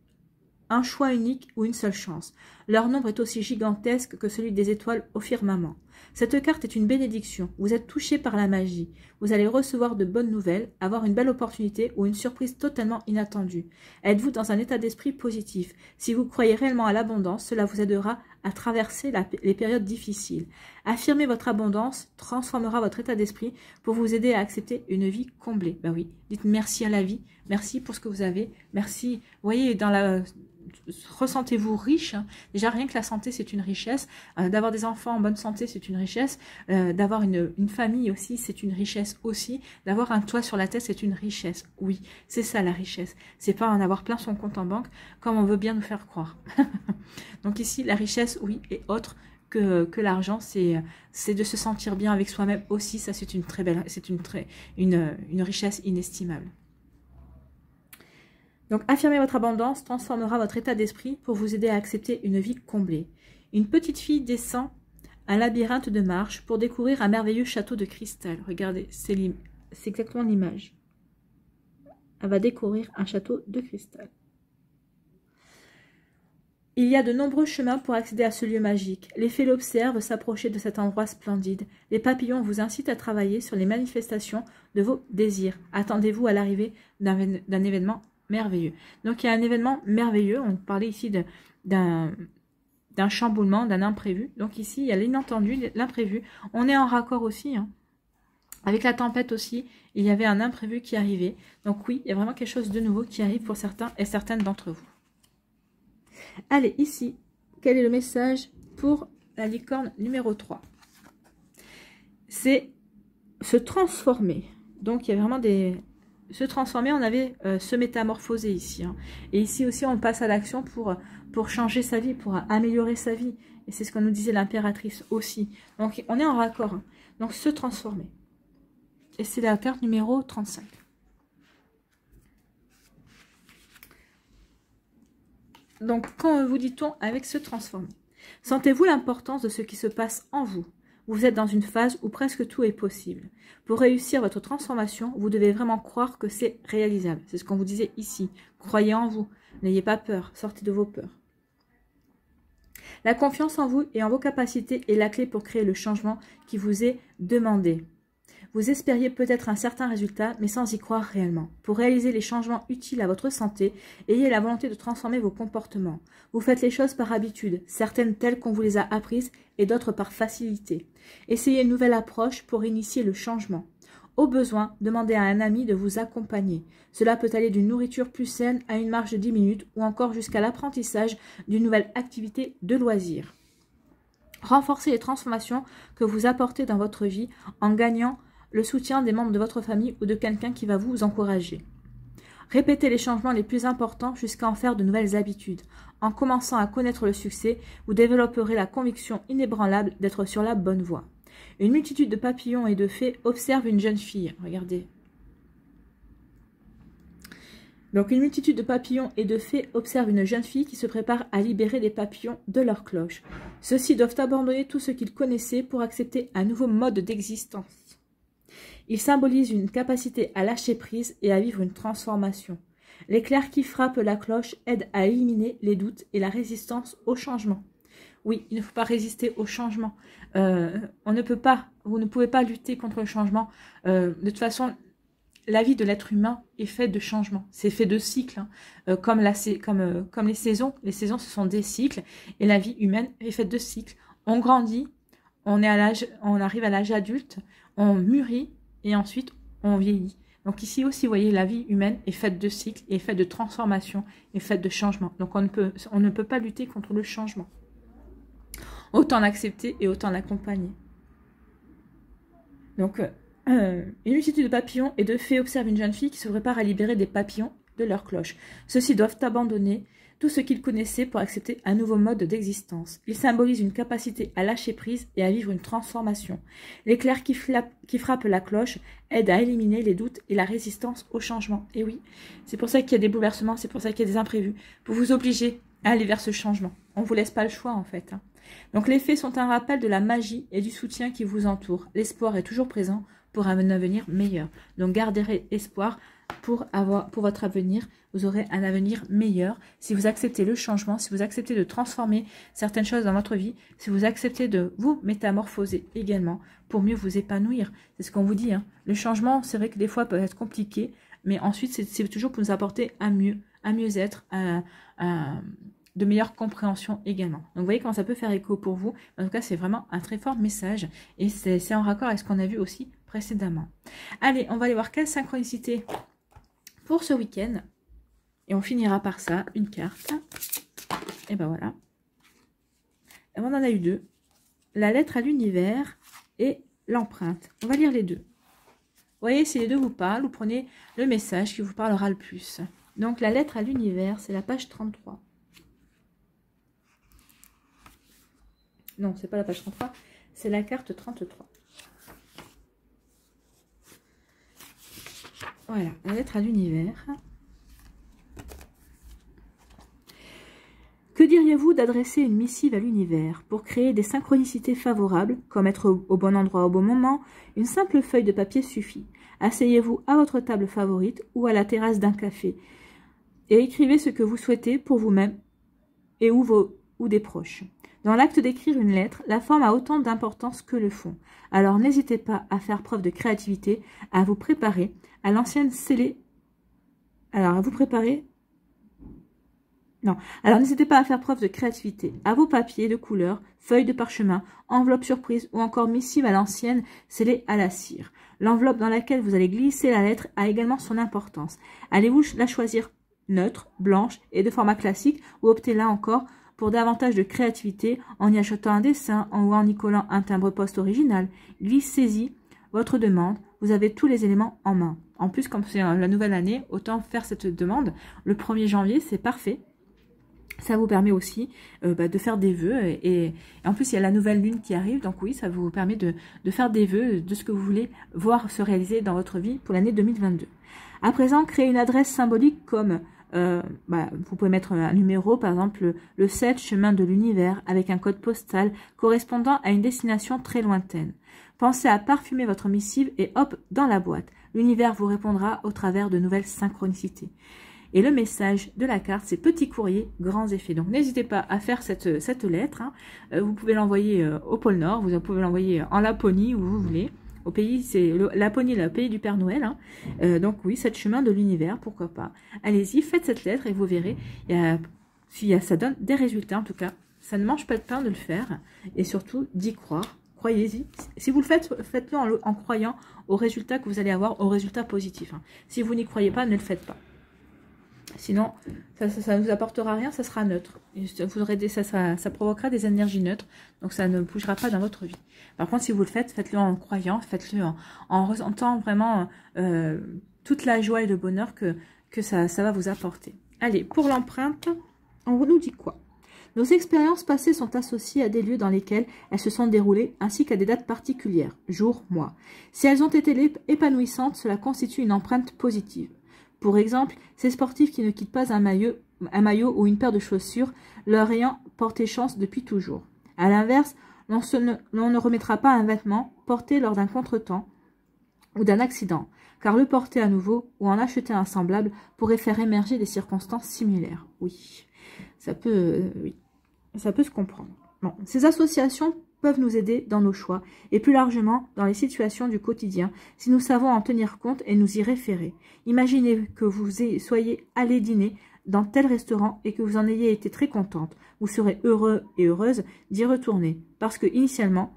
un choix unique ou une seule chance. Leur nombre est aussi gigantesque que celui des étoiles au firmament. Cette carte est une bénédiction. Vous êtes touché par la magie. Vous allez recevoir de bonnes nouvelles, avoir une belle opportunité ou une surprise totalement inattendue. Êtes-vous dans un état d'esprit positif Si vous croyez réellement à l'abondance, cela vous aidera à traverser les périodes difficiles. Affirmer votre abondance transformera votre état d'esprit pour vous aider à accepter une vie comblée. Ben oui, dites merci à la vie, merci pour ce que vous avez, merci. voyez, dans la ressentez-vous riche Déjà, rien que la santé, c'est une richesse. Euh, d'avoir des enfants en bonne santé, c'est une richesse. Euh, d'avoir une, famille aussi, c'est une richesse aussi. D'avoir un toit sur la tête, c'est une richesse. Oui, c'est ça la richesse. C'est pas en avoir plein son compte en banque, comme on veut bien nous faire croire. Donc ici, la richesse, oui, est autre que, l'argent, c'est de se sentir bien avec soi-même aussi. Ça, c'est une très belle, c'est une très une richesse inestimable. Donc affirmer votre abondance transformera votre état d'esprit pour vous aider à accepter une vie comblée. Une petite fille descend un labyrinthe de marche pour découvrir un merveilleux château de cristal. Regardez, c'est exactement l'image. Elle va découvrir un château de cristal. Il y a de nombreux chemins pour accéder à ce lieu magique. Les fées l'observent s'approcher de cet endroit splendide. Les papillons vous incitent à travailler sur les manifestations de vos désirs. Attendez-vous à l'arrivée d'un événement merveilleux. Donc il y a un événement merveilleux, on parlait ici d'un chamboulement, d'un imprévu. Donc ici, il y a l'inattendu, l'imprévu. On est en raccord aussi, hein. Avec la tempête aussi, il y avait un imprévu qui arrivait. Donc oui, il y a vraiment quelque chose de nouveau qui arrive pour certains et certaines d'entre vous. Allez, ici, quel est le message pour la licorne numéro 3 C'est se transformer. Donc il y a vraiment des, se transformer, on avait euh, se métamorphoser ici. Hein. Et ici aussi, on passe à l'action pour, pour changer sa vie, pour améliorer sa vie. Et c'est ce qu'on nous disait l'impératrice aussi. Donc, on est en raccord. Hein. Donc, se transformer. Et c'est la carte numéro 35. Donc, quand vous dit-on avec se transformer Sentez-vous l'importance de ce qui se passe en vous vous êtes dans une phase où presque tout est possible. Pour réussir votre transformation, vous devez vraiment croire que c'est réalisable. C'est ce qu'on vous disait ici. Croyez en vous. N'ayez pas peur. Sortez de vos peurs. La confiance en vous et en vos capacités est la clé pour créer le changement qui vous est demandé. Vous espériez peut-être un certain résultat, mais sans y croire réellement. Pour réaliser les changements utiles à votre santé, ayez la volonté de transformer vos comportements. Vous faites les choses par habitude, certaines telles qu'on vous les a apprises et d'autres par facilité. Essayez une nouvelle approche pour initier le changement. Au besoin, demandez à un ami de vous accompagner. Cela peut aller d'une nourriture plus saine à une marche de 10 minutes ou encore jusqu'à l'apprentissage d'une nouvelle activité de loisir. Renforcez les transformations que vous apportez dans votre vie en gagnant le soutien des membres de votre famille ou de quelqu'un qui va vous encourager. Répétez les changements les plus importants jusqu'à en faire de nouvelles habitudes. En commençant à connaître le succès, vous développerez la conviction inébranlable d'être sur la bonne voie. Une multitude de papillons et de fées observe une jeune fille. Regardez. Donc une multitude de papillons et de fées observe une jeune fille qui se prépare à libérer des papillons de leur cloche. Ceux-ci doivent abandonner tout ce qu'ils connaissaient pour accepter un nouveau mode d'existence. Il symbolise une capacité à lâcher prise et à vivre une transformation. L'éclair qui frappe la cloche aide à éliminer les doutes et la résistance au changement. Oui, il ne faut pas résister au changement. Euh, on ne peut pas, vous ne pouvez pas lutter contre le changement. Euh, de toute façon, la vie de l'être humain est faite de changements, c'est fait de cycles, hein. euh, comme, les saisons. Les saisons, ce sont des cycles, et la vie humaine est faite de cycles. On grandit, on arrive à l'âge adulte, on mûrit, et ensuite on vieillit. Donc ici aussi, vous voyez, la vie humaine est faite de cycles, est faite de transformations, est faite de changements. Donc on ne peut, on ne peut pas lutter contre le changement. Autant l'accepter et autant l'accompagner. Donc, euh, une multitude de papillons et de fées observe une jeune fille qui se prépare à libérer des papillons de leur cloche. Ceux-ci doivent abandonner tout ce qu'il connaissait pour accepter un nouveau mode d'existence. Il symbolise une capacité à lâcher prise et à vivre une transformation. L'éclair qui, frappe la cloche aide à éliminer les doutes et la résistance au changement. Et oui, c'est pour ça qu'il y a des bouleversements, c'est pour ça qu'il y a des imprévus, pour vous obliger à aller vers ce changement. On ne vous laisse pas le choix en fait. Hein. Donc les faits sont un rappel de la magie et du soutien qui vous entoure. L'espoir est toujours présent pour un avenir meilleur. Donc gardez espoir, pour, avoir, pour votre avenir. Vous aurez un avenir meilleur si vous acceptez le changement, si vous acceptez de transformer certaines choses dans votre vie, si vous acceptez de vous métamorphoser également pour mieux vous épanouir. C'est ce qu'on vous dit. Hein. Le changement, c'est vrai que des fois peut être compliqué, mais ensuite c'est toujours pour nous apporter un mieux, un mieux-être, de meilleure compréhension également. Donc vous voyez comment ça peut faire écho pour vous. En tout cas, c'est vraiment un très fort message et c'est en raccord avec ce qu'on a vu aussi précédemment. Allez, on va aller voir quelle synchronicité pour ce week-end. Et on finira par ça, une carte. Et ben voilà. on en a eu deux. La lettre à l'univers et l'empreinte. On va lire les deux. Vous voyez, si les deux vous parlent, vous prenez le message qui vous parlera le plus. Donc la lettre à l'univers, c'est la page 33. Non, c'est pas la page 33, c'est la carte 33. Voilà, la lettre à l'univers. Que diriez-vous d'adresser une missive à l'univers pour créer des synchronicités favorables, comme être au bon endroit au bon moment Une simple feuille de papier suffit. Asseyez-vous à votre table favorite ou à la terrasse d'un café et écrivez ce que vous souhaitez pour vous-même et ou, vos, ou des proches. Dans l'acte d'écrire une lettre, la forme a autant d'importance que le fond. Alors n'hésitez pas à faire preuve de créativité, à vous préparer à l'ancienne scellée. Alors à vous préparer non. Alors n'hésitez pas à faire preuve de créativité à vos papiers de couleur, feuilles de parchemin, enveloppes surprise ou encore missive à l'ancienne scellée à la cire. L'enveloppe dans laquelle vous allez glisser la lettre a également son importance. Allez-vous la choisir neutre, blanche et de format classique ou optez là encore pour davantage de créativité en y achetant un dessin ou en y collant un timbre poste original. lui saisit votre demande, vous avez tous les éléments en main. En plus, comme c'est euh, la nouvelle année, autant faire cette demande. Le 1er janvier, c'est parfait. Ça vous permet aussi euh, bah, de faire des vœux. Et, en plus, il y a la nouvelle lune qui arrive. Donc oui, ça vous permet de, de faire des vœux de ce que vous voulez voir se réaliser dans votre vie pour l'année 2022. À présent, créez une adresse symbolique comme euh, bah, vous pouvez mettre un numéro, par exemple le 7 chemin de l'univers avec un code postal correspondant à une destination très lointaine. Pensez à parfumer votre missive et hop, dans la boîte. L'univers vous répondra au travers de nouvelles synchronicités. Et le message de la carte, c'est petit courrier, grands effets. Donc n'hésitez pas à faire cette, lettre. Hein. Euh, vous pouvez l'envoyer euh, au pôle Nord, vous pouvez l'envoyer en Laponie, où vous voulez. Au pays, c'est Laponie, le pays du Père Noël. Hein. Euh, donc oui, le chemin de l'univers, pourquoi pas. Allez-y, faites cette lettre et vous verrez. si, ça donne des résultats en tout cas. Ça ne mange pas de pain de le faire. Et surtout, d'y croire. Croyez-y. Si vous le faites, faites-le en, croyant aux résultats que vous allez avoir, aux résultats positifs. Hein. Si vous n'y croyez pas, ne le faites pas. Sinon, ça ne vous apportera rien, ça sera neutre. ça, provoquera des énergies neutres, donc ça ne bougera pas dans votre vie. Par contre, si vous le faites, faites-le en croyant, faites-le en, ressentant vraiment euh, toute la joie et le bonheur que, ça, ça va vous apporter. Allez, pour l'empreinte, on nous dit quoi nos expériences passées sont associées à des lieux dans lesquels elles se sont déroulées, ainsi qu'à des dates particulières, jours, mois. Si elles ont été épanouissantes, cela constitue une empreinte positive. Pour exemple, ces sportifs qui ne quittent pas un maillot, ou une paire de chaussures leur ayant porté chance depuis toujours. A l'inverse, l'on ne, remettra pas un vêtement porté lors d'un contretemps ou d'un accident, car le porter à nouveau ou en acheter un semblable pourrait faire émerger des circonstances similaires. Oui, ça peut, euh, ça peut se comprendre. Ces associations peuvent nous aider dans nos choix et plus largement dans les situations du quotidien si nous savons en tenir compte et nous y référer. Imaginez que vous soyez allé dîner dans tel restaurant et que vous en ayez été très contente. Vous serez heureux et heureuse d'y retourner parce que initialement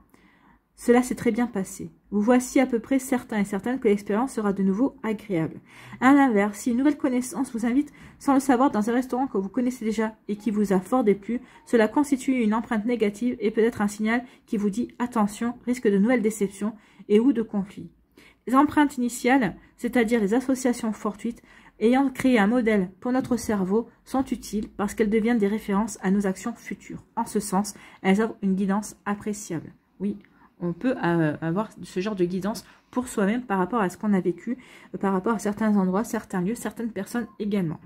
cela s'est très bien passé. Vous voici à peu près certain et certaine que l'expérience sera de nouveau agréable. À l'inverse, si une nouvelle connaissance vous invite sans le savoir dans un restaurant que vous connaissez déjà et qui vous a fort déplu, cela constitue une empreinte négative et peut-être un signal qui vous dit attention, risque de nouvelles déceptions et ou de conflits. Les empreintes initiales, c'est-à-dire les associations fortuites, ayant créé un modèle pour notre cerveau, sont utiles parce qu'elles deviennent des références à nos actions futures. En ce sens, elles offrent une guidance appréciable. Oui, on peut euh, avoir ce genre de guidance pour soi-même par rapport à ce qu'on a vécu, euh, par rapport à certains endroits, certains lieux, certaines personnes également.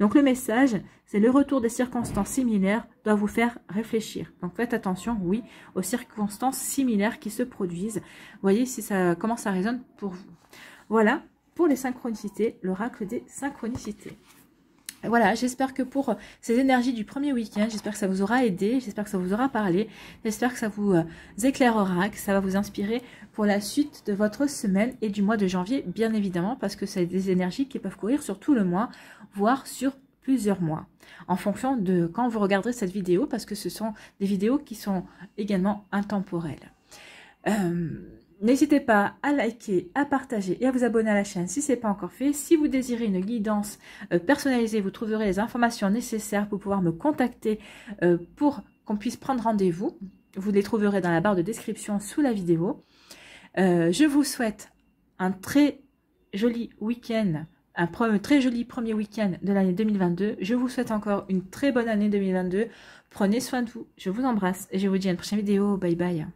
Donc le message, c'est le retour des circonstances similaires doit vous faire réfléchir. Donc faites attention, oui, aux circonstances similaires qui se produisent. Voyez si ça, comment ça résonne pour vous. Voilà pour les synchronicités, l'oracle des synchronicités. Voilà, j'espère que pour ces énergies du premier week-end, j'espère que ça vous aura aidé, j'espère que ça vous aura parlé, j'espère que ça vous euh, éclairera, que ça va vous inspirer pour la suite de votre semaine et du mois de janvier, bien évidemment, parce que c'est des énergies qui peuvent courir sur tout le mois, voire sur plusieurs mois, en fonction de quand vous regarderez cette vidéo, parce que ce sont des vidéos qui sont également intemporelles. Euh, N'hésitez pas à liker, à partager et à vous abonner à la chaîne si ce n'est pas encore fait. Si vous désirez une guidance euh, personnalisée, vous trouverez les informations nécessaires pour pouvoir me contacter euh, pour qu'on puisse prendre rendez-vous. Vous les trouverez dans la barre de description sous la vidéo. Euh, je vous souhaite un très joli week-end, un très joli premier week-end de l'année 2022. Je vous souhaite encore une très bonne année 2022. Prenez soin de vous. Je vous embrasse et je vous dis à une prochaine vidéo. Bye bye.